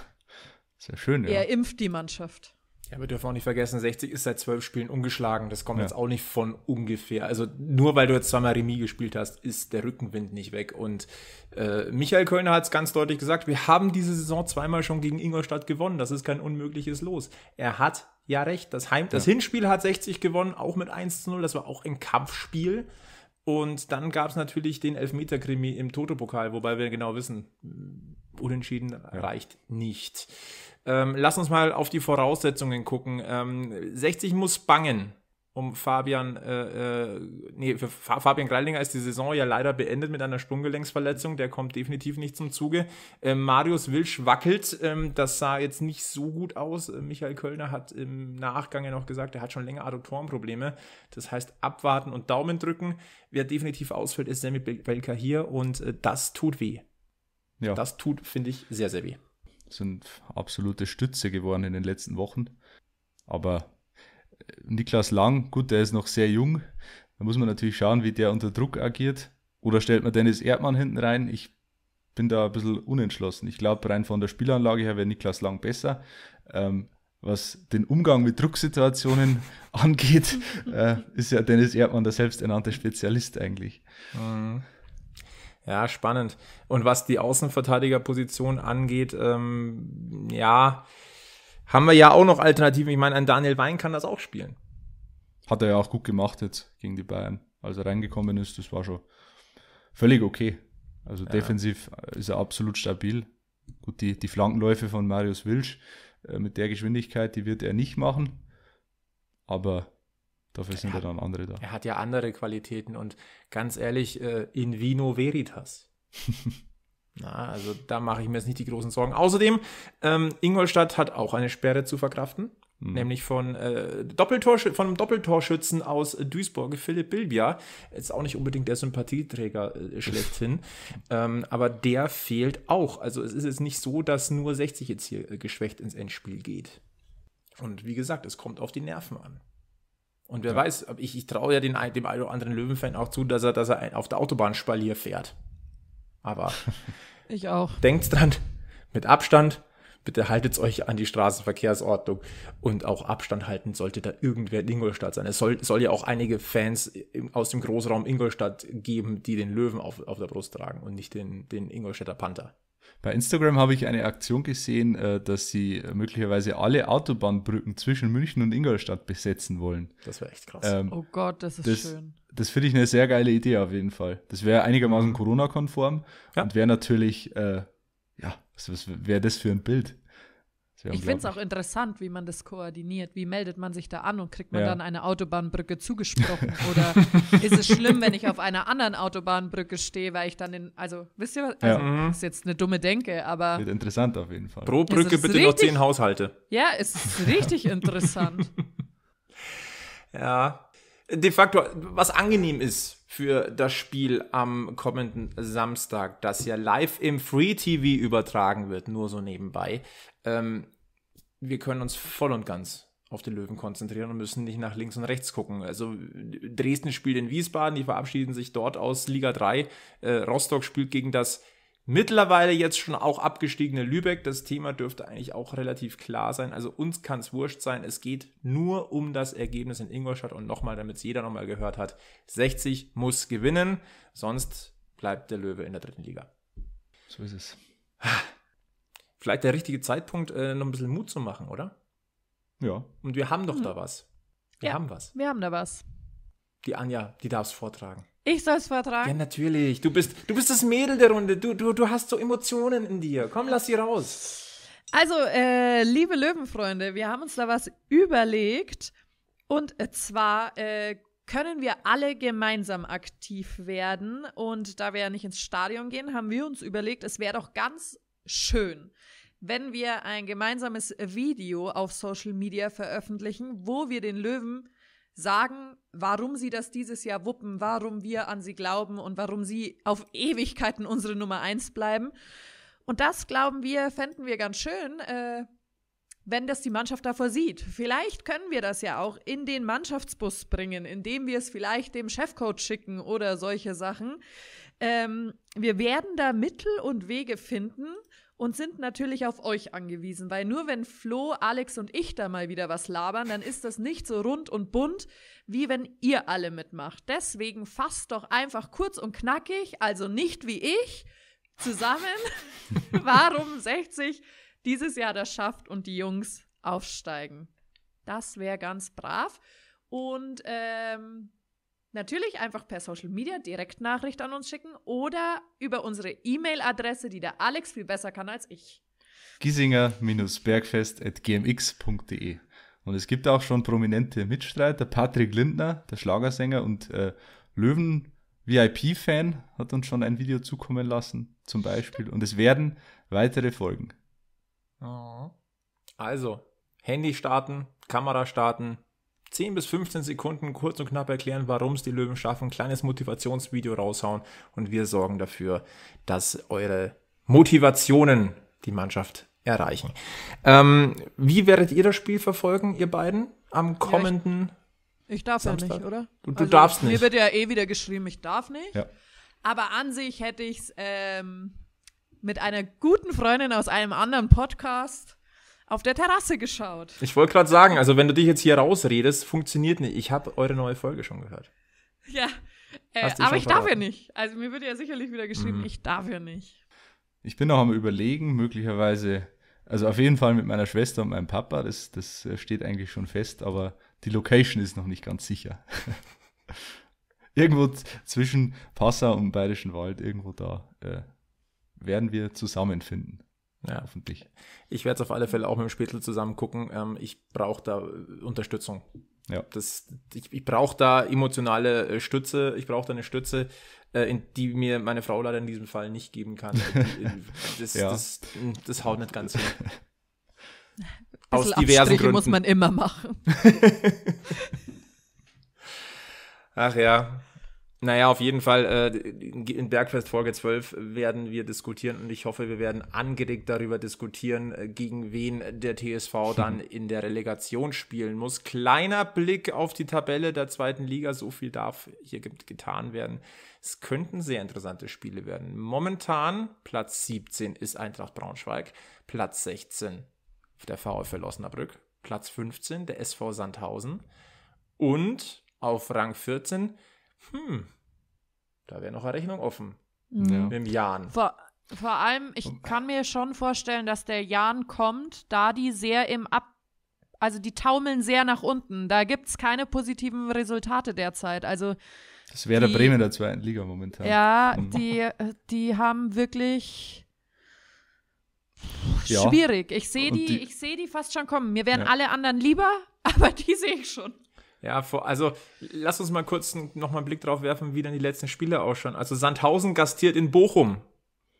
Sehr schön, ja. er impft die Mannschaft. Ja, wir dürfen auch nicht vergessen, 60 ist seit zwölf Spielen ungeschlagen. Das kommt ja. jetzt auch nicht von ungefähr. Also nur weil du jetzt zweimal Remis gespielt hast, ist der Rückenwind nicht weg. Und äh, Michael Kölner hat es ganz deutlich gesagt, wir haben diese Saison zweimal schon gegen Ingolstadt gewonnen. Das ist kein unmögliches Los. Er hat ja recht. Das, Heim ja. das Hinspiel hat 60 gewonnen, auch mit 1 zu 0. Das war auch ein Kampfspiel. Und dann gab es natürlich den Elfmeter-Krimi im Toto-Pokal, wobei wir genau wissen, unentschieden ja. reicht nicht. Ähm, lass uns mal auf die Voraussetzungen gucken. Ähm, 60 muss bangen um Fabian, äh, äh, nee, für Fabian Greilinger ist die Saison ja leider beendet mit einer Sprunggelenksverletzung. Der kommt definitiv nicht zum Zuge. Äh, Marius Wilsch wackelt. Ähm, das sah jetzt nicht so gut aus. Äh, Michael Kölner hat im Nachgang ja noch gesagt, er hat schon länger Adduktorenprobleme. Das heißt, abwarten und Daumen drücken. Wer definitiv ausfällt, ist Sammy Belka hier und äh, das tut weh. Ja. Das tut, finde ich, sehr, sehr weh sind absolute Stütze geworden in den letzten Wochen. Aber äh, Niklas Lang, gut, der ist noch sehr jung. Da muss man natürlich schauen, wie der unter Druck agiert. Oder stellt man Dennis Erdmann hinten rein? Ich bin da ein bisschen unentschlossen. Ich glaube, rein von der Spielanlage her wäre Niklas Lang besser. Ähm, was den Umgang mit Drucksituationen angeht, äh, ist ja Dennis Erdmann der selbsternannte Spezialist eigentlich. Mhm. Ja, spannend. Und was die Außenverteidigerposition angeht, ähm, ja, haben wir ja auch noch Alternativen. Ich meine, ein Daniel Wein kann das auch spielen. Hat er ja auch gut gemacht jetzt gegen die Bayern. Als er reingekommen ist, das war schon völlig okay. Also ja. defensiv äh, ist er absolut stabil. Gut, die, die Flankenläufe von Marius Wilsch äh, mit der Geschwindigkeit, die wird er nicht machen. Aber Dafür sind ja dann andere da. Er hat ja andere Qualitäten und ganz ehrlich, äh, in vino veritas. Na, also da mache ich mir jetzt nicht die großen Sorgen. Außerdem, ähm, Ingolstadt hat auch eine Sperre zu verkraften. Mhm. Nämlich von, äh, Doppeltorsch von einem Doppeltorschützen aus Duisburg, Philipp Bilbia. Ist auch nicht unbedingt der Sympathieträger äh, schlechthin. ähm, aber der fehlt auch. Also es ist jetzt nicht so, dass nur 60 jetzt hier äh, geschwächt ins Endspiel geht. Und wie gesagt, es kommt auf die Nerven an. Und wer ja. weiß, ich, ich traue ja den, dem einen oder anderen Löwenfan auch zu, dass er, dass er auf der Autobahn Spalier fährt. Aber ich auch. Denkt dran, mit Abstand, bitte haltet euch an die Straßenverkehrsordnung und auch Abstand halten sollte da irgendwer in Ingolstadt sein. Es soll, soll ja auch einige Fans aus dem Großraum Ingolstadt geben, die den Löwen auf, auf der Brust tragen und nicht den, den Ingolstädter Panther. Bei Instagram habe ich eine Aktion gesehen, äh, dass sie äh, möglicherweise alle Autobahnbrücken zwischen München und Ingolstadt besetzen wollen. Das wäre echt krass. Ähm, oh Gott, das ist das, schön. Das finde ich eine sehr geile Idee auf jeden Fall. Das wäre einigermaßen mhm. Corona-konform ja. und wäre natürlich, äh, ja, was, was wäre das für ein Bild? Ich finde es auch interessant, wie man das koordiniert. Wie meldet man sich da an und kriegt man ja. dann eine Autobahnbrücke zugesprochen? Oder ist es schlimm, wenn ich auf einer anderen Autobahnbrücke stehe, weil ich dann in, also, wisst ihr was? Also, ja. Mhm. ist jetzt eine dumme Denke, aber. Wird interessant auf jeden Fall. Pro Brücke bitte richtig, noch zehn Haushalte. Ja, es ist richtig interessant. ja. De facto, was angenehm ist, für das Spiel am kommenden Samstag, das ja live im Free TV übertragen wird, nur so nebenbei. Ähm, wir können uns voll und ganz auf den Löwen konzentrieren und müssen nicht nach links und rechts gucken. Also Dresden spielt in Wiesbaden, die verabschieden sich dort aus Liga 3. Äh, Rostock spielt gegen das Mittlerweile jetzt schon auch abgestiegene Lübeck, das Thema dürfte eigentlich auch relativ klar sein. Also uns kann es wurscht sein, es geht nur um das Ergebnis in Ingolstadt und nochmal, damit es jeder nochmal gehört hat, 60 muss gewinnen, sonst bleibt der Löwe in der dritten Liga. So ist es. Vielleicht der richtige Zeitpunkt, äh, noch ein bisschen Mut zu machen, oder? Ja. Und wir haben doch hm. da was. Wir ja, haben was. Wir haben da was. Die Anja, die darf es vortragen. Ich soll es vertragen. Ja, natürlich. Du bist, du bist das Mädel der Runde. Du, du, du hast so Emotionen in dir. Komm, lass sie raus. Also, äh, liebe Löwenfreunde, wir haben uns da was überlegt. Und zwar äh, können wir alle gemeinsam aktiv werden. Und da wir ja nicht ins Stadion gehen, haben wir uns überlegt, es wäre doch ganz schön, wenn wir ein gemeinsames Video auf Social Media veröffentlichen, wo wir den Löwen sagen, warum sie das dieses Jahr wuppen, warum wir an sie glauben und warum sie auf Ewigkeiten unsere Nummer eins bleiben. Und das, glauben wir, fänden wir ganz schön, äh, wenn das die Mannschaft davor sieht. Vielleicht können wir das ja auch in den Mannschaftsbus bringen, indem wir es vielleicht dem Chefcoach schicken oder solche Sachen. Ähm, wir werden da Mittel und Wege finden und sind natürlich auf euch angewiesen, weil nur wenn Flo, Alex und ich da mal wieder was labern, dann ist das nicht so rund und bunt, wie wenn ihr alle mitmacht. Deswegen fasst doch einfach kurz und knackig, also nicht wie ich, zusammen, warum 60 dieses Jahr das schafft und die Jungs aufsteigen. Das wäre ganz brav. Und ähm, Natürlich einfach per Social Media Direktnachricht an uns schicken oder über unsere E-Mail-Adresse, die der Alex viel besser kann als ich. Giesinger-bergfest.gmx.de Und es gibt auch schon prominente Mitstreiter. Patrick Lindner, der Schlagersänger und äh, Löwen-VIP-Fan, hat uns schon ein Video zukommen lassen, zum Beispiel. Und es werden weitere folgen. Mhm. Also, Handy starten, Kamera starten, 10 bis 15 Sekunden kurz und knapp erklären, warum es die Löwen schaffen, ein kleines Motivationsvideo raushauen und wir sorgen dafür, dass eure Motivationen die Mannschaft erreichen. Ähm, wie werdet ihr das Spiel verfolgen, ihr beiden, am kommenden ja, ich, ich, darf Samstag? ja nicht, oder? Du, du also, darfst nicht. Mir wird ja eh wieder geschrieben, ich darf nicht. Ja. Aber an sich hätte ich es ähm, mit einer guten Freundin aus einem anderen Podcast auf der Terrasse geschaut. Ich wollte gerade sagen, also wenn du dich jetzt hier rausredest, funktioniert nicht. Ich habe eure neue Folge schon gehört. Ja, äh, aber ich darf ja nicht. Also mir wird ja sicherlich wieder geschrieben, mhm. ich darf ja nicht. Ich bin noch am Überlegen, möglicherweise, also auf jeden Fall mit meiner Schwester und meinem Papa, das, das äh, steht eigentlich schon fest, aber die Location ist noch nicht ganz sicher. irgendwo zwischen Passau und Bayerischen Wald, irgendwo da äh, werden wir zusammenfinden. Ja. Hoffentlich. Ich werde es auf alle Fälle auch mit dem Spätel zusammen gucken. Ähm, ich brauche da äh, Unterstützung. Ja. Das, ich ich brauche da emotionale äh, Stütze. Ich brauche da eine Stütze, äh, in, die mir meine Frau leider in diesem Fall nicht geben kann. Äh, das, ja. das, hm, das haut nicht ganz hin. Aus diversen Abstriche Gründen. muss man immer machen. Ach ja. Naja, auf jeden Fall, äh, in Bergfest Folge 12 werden wir diskutieren und ich hoffe, wir werden angeregt darüber diskutieren, äh, gegen wen der TSV hm. dann in der Relegation spielen muss. Kleiner Blick auf die Tabelle der zweiten Liga, so viel darf hier getan werden. Es könnten sehr interessante Spiele werden. Momentan Platz 17 ist Eintracht Braunschweig, Platz 16 der VfL Osnabrück, Platz 15 der SV Sandhausen und auf Rang 14 hm, da wäre noch eine Rechnung offen. Ja. Mit dem Jan. Vor, vor allem, ich kann mir schon vorstellen, dass der Jan kommt, da die sehr im Ab also die taumeln sehr nach unten. Da gibt es keine positiven Resultate derzeit. Also das wäre der Bremen der zweiten Liga momentan. Ja, mhm. die, die haben wirklich ja. schwierig. Ich sehe die, die, ich die fast schon kommen. Mir wären ja. alle anderen lieber, aber die sehe ich schon. Ja, vor, also lass uns mal kurz nochmal einen Blick drauf werfen, wie dann die letzten Spiele ausschauen. Also Sandhausen gastiert in Bochum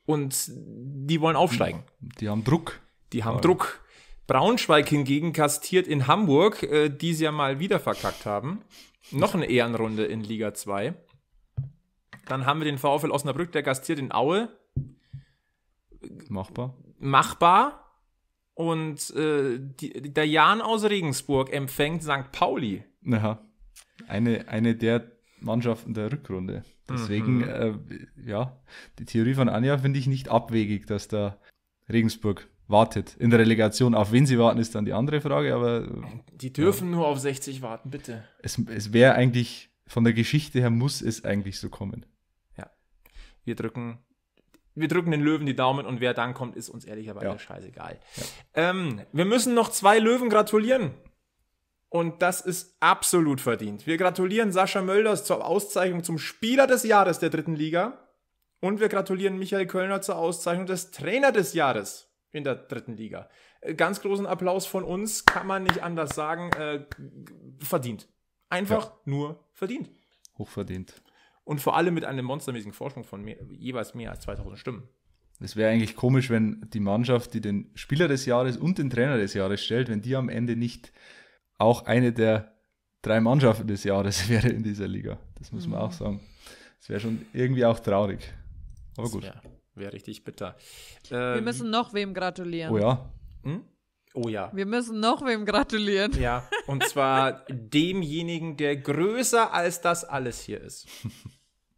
und die wollen aufsteigen. Die haben Druck. Die haben ja. Äh. Druck. Braunschweig hingegen gastiert in Hamburg, äh, die sie ja mal wieder verkackt haben. Noch eine Ehrenrunde in Liga 2. Dann haben wir den VfL Osnabrück, der gastiert in Aue. Machbar. Machbar. Und äh, die, der Jan aus Regensburg empfängt St. Pauli. Naja, eine, eine der Mannschaften der Rückrunde. Deswegen, mhm. äh, ja, die Theorie von Anja finde ich nicht abwegig, dass da Regensburg wartet in der Relegation. Auf wen sie warten, ist dann die andere Frage, aber. Äh, die dürfen ja. nur auf 60 warten, bitte. Es, es wäre eigentlich, von der Geschichte her muss es eigentlich so kommen. Ja. Wir drücken wir drücken den Löwen die Daumen und wer dann kommt, ist uns ehrlicherweise ja. scheißegal. Ja. Ähm, wir müssen noch zwei Löwen gratulieren. Und das ist absolut verdient. Wir gratulieren Sascha Mölders zur Auszeichnung zum Spieler des Jahres der dritten Liga. Und wir gratulieren Michael Kölner zur Auszeichnung des Trainer des Jahres in der dritten Liga. Äh, ganz großen Applaus von uns, kann man nicht anders sagen. Äh, verdient. Einfach ja. nur verdient. Hochverdient und vor allem mit einem monstermäßigen Vorsprung von mehr, jeweils mehr als 2000 Stimmen. Es wäre eigentlich komisch, wenn die Mannschaft, die den Spieler des Jahres und den Trainer des Jahres stellt, wenn die am Ende nicht auch eine der drei Mannschaften des Jahres wäre in dieser Liga. Das muss man auch mhm. sagen. Das wäre schon irgendwie auch traurig. Aber das gut. Wäre wär richtig bitter. Ähm, Wir müssen ähm, noch wem gratulieren. Oh ja. Hm? Oh ja. Wir müssen noch wem gratulieren. Ja, und zwar demjenigen, der größer als das alles hier ist.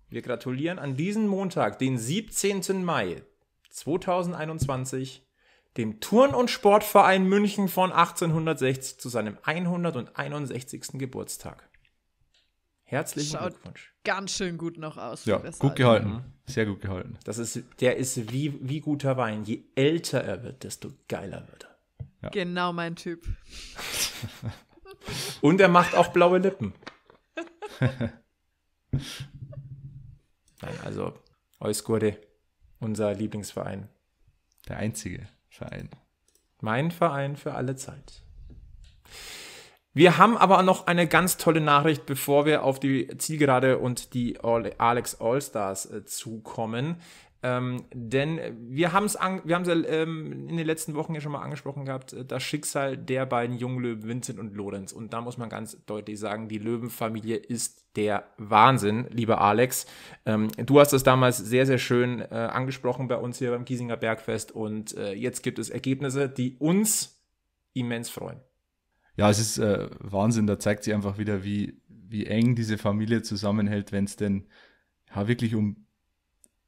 Wir gratulieren an diesen Montag, den 17. Mai 2021, dem Turn- und Sportverein München von 1860 zu seinem 161. Geburtstag. Herzlichen Schaut Glückwunsch. Ganz schön gut noch aus. Ja, gut gehalten. Sehr gut gehalten. Das ist, der ist wie, wie guter Wein. Je älter er wird, desto geiler wird er. Ja. Genau mein Typ. Und er macht auch blaue Lippen. Nein, also Euskurde, unser Lieblingsverein. Der einzige Verein. Mein Verein für alle Zeit. Wir haben aber noch eine ganz tolle Nachricht, bevor wir auf die Zielgerade und die All Alex Allstars äh, zukommen. Ähm, denn wir haben es wir haben's, ähm, in den letzten Wochen ja schon mal angesprochen gehabt, äh, das Schicksal der beiden jungen Löwen, Vincent und Lorenz. Und da muss man ganz deutlich sagen, die Löwenfamilie ist der Wahnsinn, lieber Alex. Ähm, du hast das damals sehr, sehr schön äh, angesprochen bei uns hier beim Giesinger Bergfest. Und äh, jetzt gibt es Ergebnisse, die uns immens freuen. Ja, es ist äh, Wahnsinn. Da zeigt sich einfach wieder, wie, wie eng diese Familie zusammenhält, wenn es denn ja, wirklich um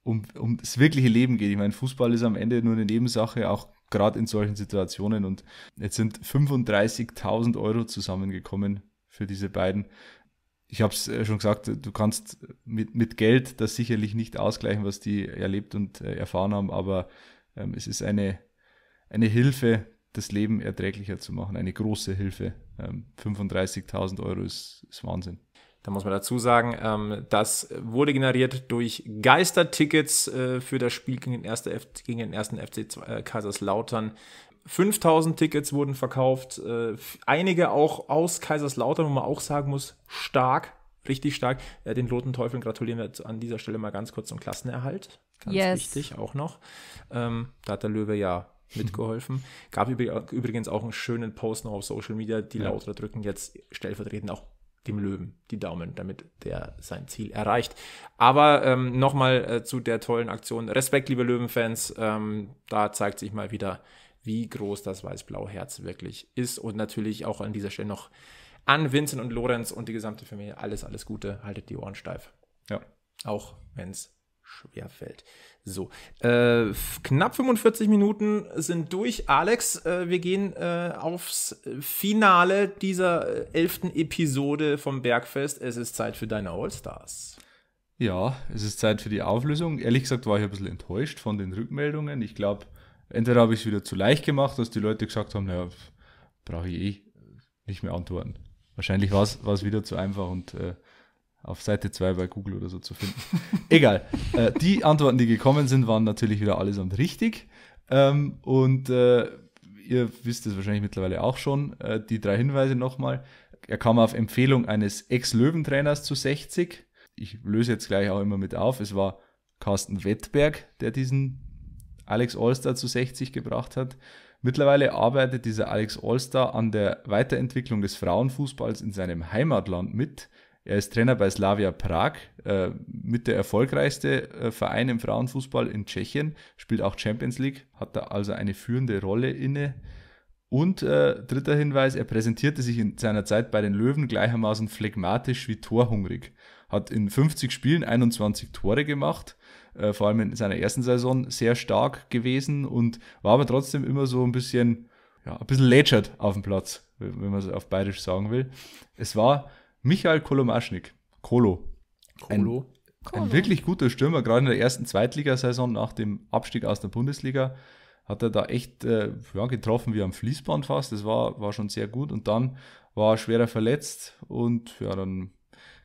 um, um das wirkliche Leben geht. Ich meine, Fußball ist am Ende nur eine Nebensache, auch gerade in solchen Situationen. Und jetzt sind 35.000 Euro zusammengekommen für diese beiden. Ich habe es äh, schon gesagt, du kannst mit, mit Geld das sicherlich nicht ausgleichen, was die erlebt und äh, erfahren haben, aber ähm, es ist eine, eine Hilfe, das Leben erträglicher zu machen, eine große Hilfe. Ähm, 35.000 Euro ist, ist Wahnsinn. Da muss man dazu sagen, ähm, das wurde generiert durch Geistertickets äh, für das Spiel gegen den, erste F gegen den ersten FC äh, Kaiserslautern. 5000 Tickets wurden verkauft, äh, einige auch aus Kaiserslautern, wo man auch sagen muss, stark, richtig stark. Äh, den Roten Teufeln gratulieren wir an dieser Stelle mal ganz kurz zum Klassenerhalt. Ganz yes. wichtig auch noch. Ähm, da hat der Löwe ja mitgeholfen. Gab übrigens auch einen schönen Post noch auf Social Media. Die ja. Lauter drücken jetzt stellvertretend auch dem Löwen die Daumen, damit der sein Ziel erreicht. Aber ähm, nochmal äh, zu der tollen Aktion. Respekt, liebe Löwenfans. Ähm, da zeigt sich mal wieder, wie groß das Weiß-Blau-Herz wirklich ist. Und natürlich auch an dieser Stelle noch an Vincent und Lorenz und die gesamte Familie alles, alles Gute. Haltet die Ohren steif. Ja. Auch wenn es schwerfällt. So, äh, knapp 45 Minuten sind durch. Alex, äh, wir gehen äh, aufs Finale dieser äh, elften Episode vom Bergfest. Es ist Zeit für deine Allstars. Ja, es ist Zeit für die Auflösung. Ehrlich gesagt war ich ein bisschen enttäuscht von den Rückmeldungen. Ich glaube, entweder habe ich es wieder zu leicht gemacht, dass die Leute gesagt haben, naja, brauche ich eh nicht mehr antworten. Wahrscheinlich war es wieder zu einfach und äh, auf Seite 2 bei Google oder so zu finden. Egal. Äh, die Antworten, die gekommen sind, waren natürlich wieder allesamt richtig. Ähm, und äh, ihr wisst es wahrscheinlich mittlerweile auch schon, äh, die drei Hinweise nochmal. Er kam auf Empfehlung eines Ex-Löwentrainers zu 60. Ich löse jetzt gleich auch immer mit auf. Es war Carsten Wettberg, der diesen Alex Allstar zu 60 gebracht hat. Mittlerweile arbeitet dieser Alex Allstar an der Weiterentwicklung des Frauenfußballs in seinem Heimatland mit. Er ist Trainer bei Slavia Prag, äh, mit der erfolgreichste äh, Verein im Frauenfußball in Tschechien, spielt auch Champions League, hat da also eine führende Rolle inne. Und äh, dritter Hinweis, er präsentierte sich in seiner Zeit bei den Löwen gleichermaßen phlegmatisch wie torhungrig. Hat in 50 Spielen 21 Tore gemacht, äh, vor allem in seiner ersten Saison sehr stark gewesen und war aber trotzdem immer so ein bisschen, ja, ein bisschen lätschert auf dem Platz, wenn man es auf bayerisch sagen will. Es war Michael Kolomaschnik. Kolo. Kolo. Ein, ein wirklich guter Stürmer, gerade in der ersten Zweitligasaison nach dem Abstieg aus der Bundesliga hat er da echt äh, ja, getroffen wie am Fließband fast. Das war, war schon sehr gut. Und dann war er schwerer verletzt und ja, dann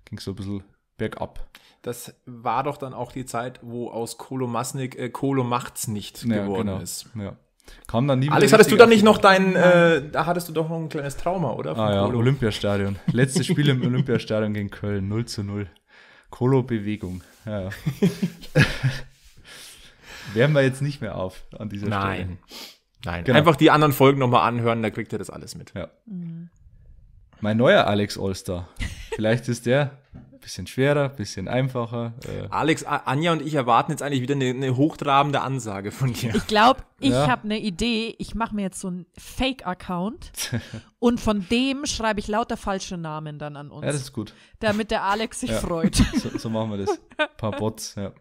ging es so ein bisschen bergab. Das war doch dann auch die Zeit, wo aus Kolo Masnik äh, Kolo macht's nicht ja, geworden genau. ist. Ja. Kam dann nie Alex, hattest du dann nicht noch dein, äh, da hattest du doch noch ein kleines Trauma, oder? ah ja, Kolo. Olympiastadion. Letztes Spiel im Olympiastadion gegen Köln, 0 zu 0. Kolo-Bewegung. Ja, ja. Wärmen wir jetzt nicht mehr auf an dieser Nein. Stelle. Nein, genau. einfach die anderen Folgen nochmal anhören, da kriegt ihr das alles mit. Ja. Mhm. Mein neuer Alex Olster. Vielleicht ist der ein bisschen schwerer, ein bisschen einfacher. Äh. Alex, Anja und ich erwarten jetzt eigentlich wieder eine, eine hochtrabende Ansage von dir. Ich glaube, ich ja. habe eine Idee. Ich mache mir jetzt so einen Fake-Account und von dem schreibe ich lauter falsche Namen dann an uns. Ja, das ist gut. Damit der Alex sich ja. freut. So, so, machen wir das. Ein paar Bots, ja.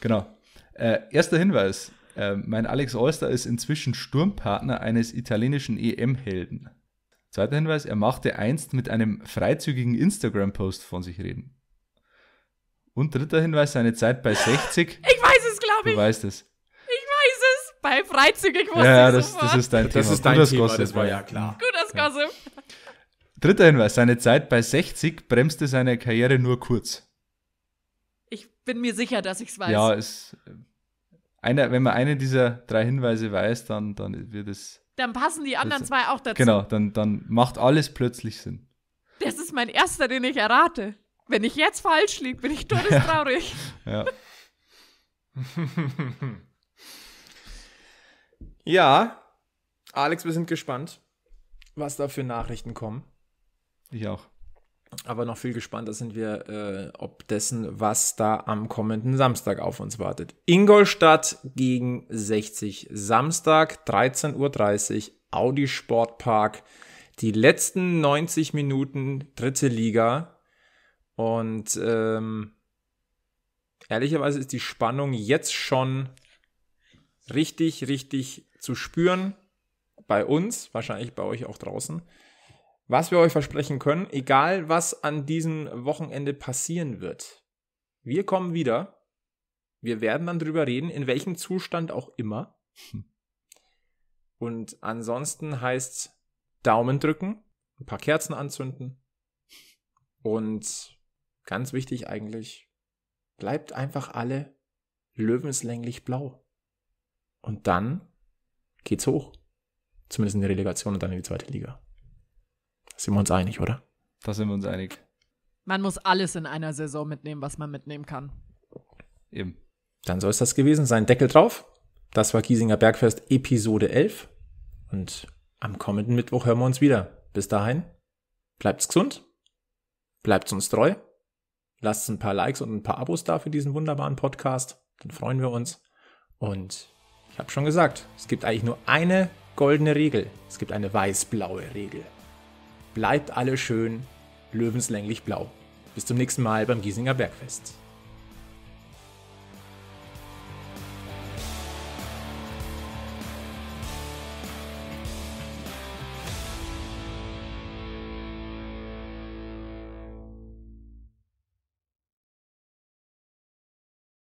Genau. Äh, erster Hinweis. Äh, mein Alex Olster ist inzwischen Sturmpartner eines italienischen EM-Helden. Zweiter Hinweis, er machte einst mit einem freizügigen Instagram-Post von sich reden. Und dritter Hinweis, seine Zeit bei 60. Ich weiß es, glaube ich. Du weißt es. Ich weiß es. Bei freizügig wusste ja, ja, das, das ist dein das Thema. Das ist dein Guter Thema, Gossip. das war ja klar. Guter ja. Gossip. Dritter Hinweis, seine Zeit bei 60 bremste seine Karriere nur kurz. Ich bin mir sicher, dass ich es weiß. Ja, es, äh, einer, wenn man einen dieser drei Hinweise weiß, dann, dann wird es dann passen die anderen das, zwei auch dazu. Genau, dann, dann macht alles plötzlich Sinn. Das ist mein erster, den ich errate. Wenn ich jetzt falsch liege, bin ich todestraurig. Ja. Ja. ja, Alex, wir sind gespannt, was da für Nachrichten kommen. Ich auch aber noch viel gespannter sind wir, äh, ob dessen, was da am kommenden Samstag auf uns wartet. Ingolstadt gegen 60 Samstag, 13.30 Uhr, Audi Sportpark. Die letzten 90 Minuten dritte Liga. Und ähm, ehrlicherweise ist die Spannung jetzt schon richtig, richtig zu spüren. Bei uns, wahrscheinlich bei euch auch draußen. Was wir euch versprechen können, egal was an diesem Wochenende passieren wird, wir kommen wieder. Wir werden dann drüber reden, in welchem Zustand auch immer. Und ansonsten heißt Daumen drücken, ein paar Kerzen anzünden und ganz wichtig eigentlich, bleibt einfach alle löwenslänglich blau. Und dann geht's hoch. Zumindest in der Relegation und dann in die zweite Liga. Sind wir uns einig, oder? Da sind wir uns einig. Man muss alles in einer Saison mitnehmen, was man mitnehmen kann. Eben. Dann soll es das gewesen sein. Deckel drauf. Das war Giesinger Bergfest Episode 11. Und am kommenden Mittwoch hören wir uns wieder. Bis dahin, bleibt's gesund, bleibt's uns treu, lasst ein paar Likes und ein paar Abos da für diesen wunderbaren Podcast. Dann freuen wir uns. Und ich habe schon gesagt, es gibt eigentlich nur eine goldene Regel. Es gibt eine weiß-blaue Regel. Bleibt alle schön löwenslänglich blau. Bis zum nächsten Mal beim Giesinger Bergfest.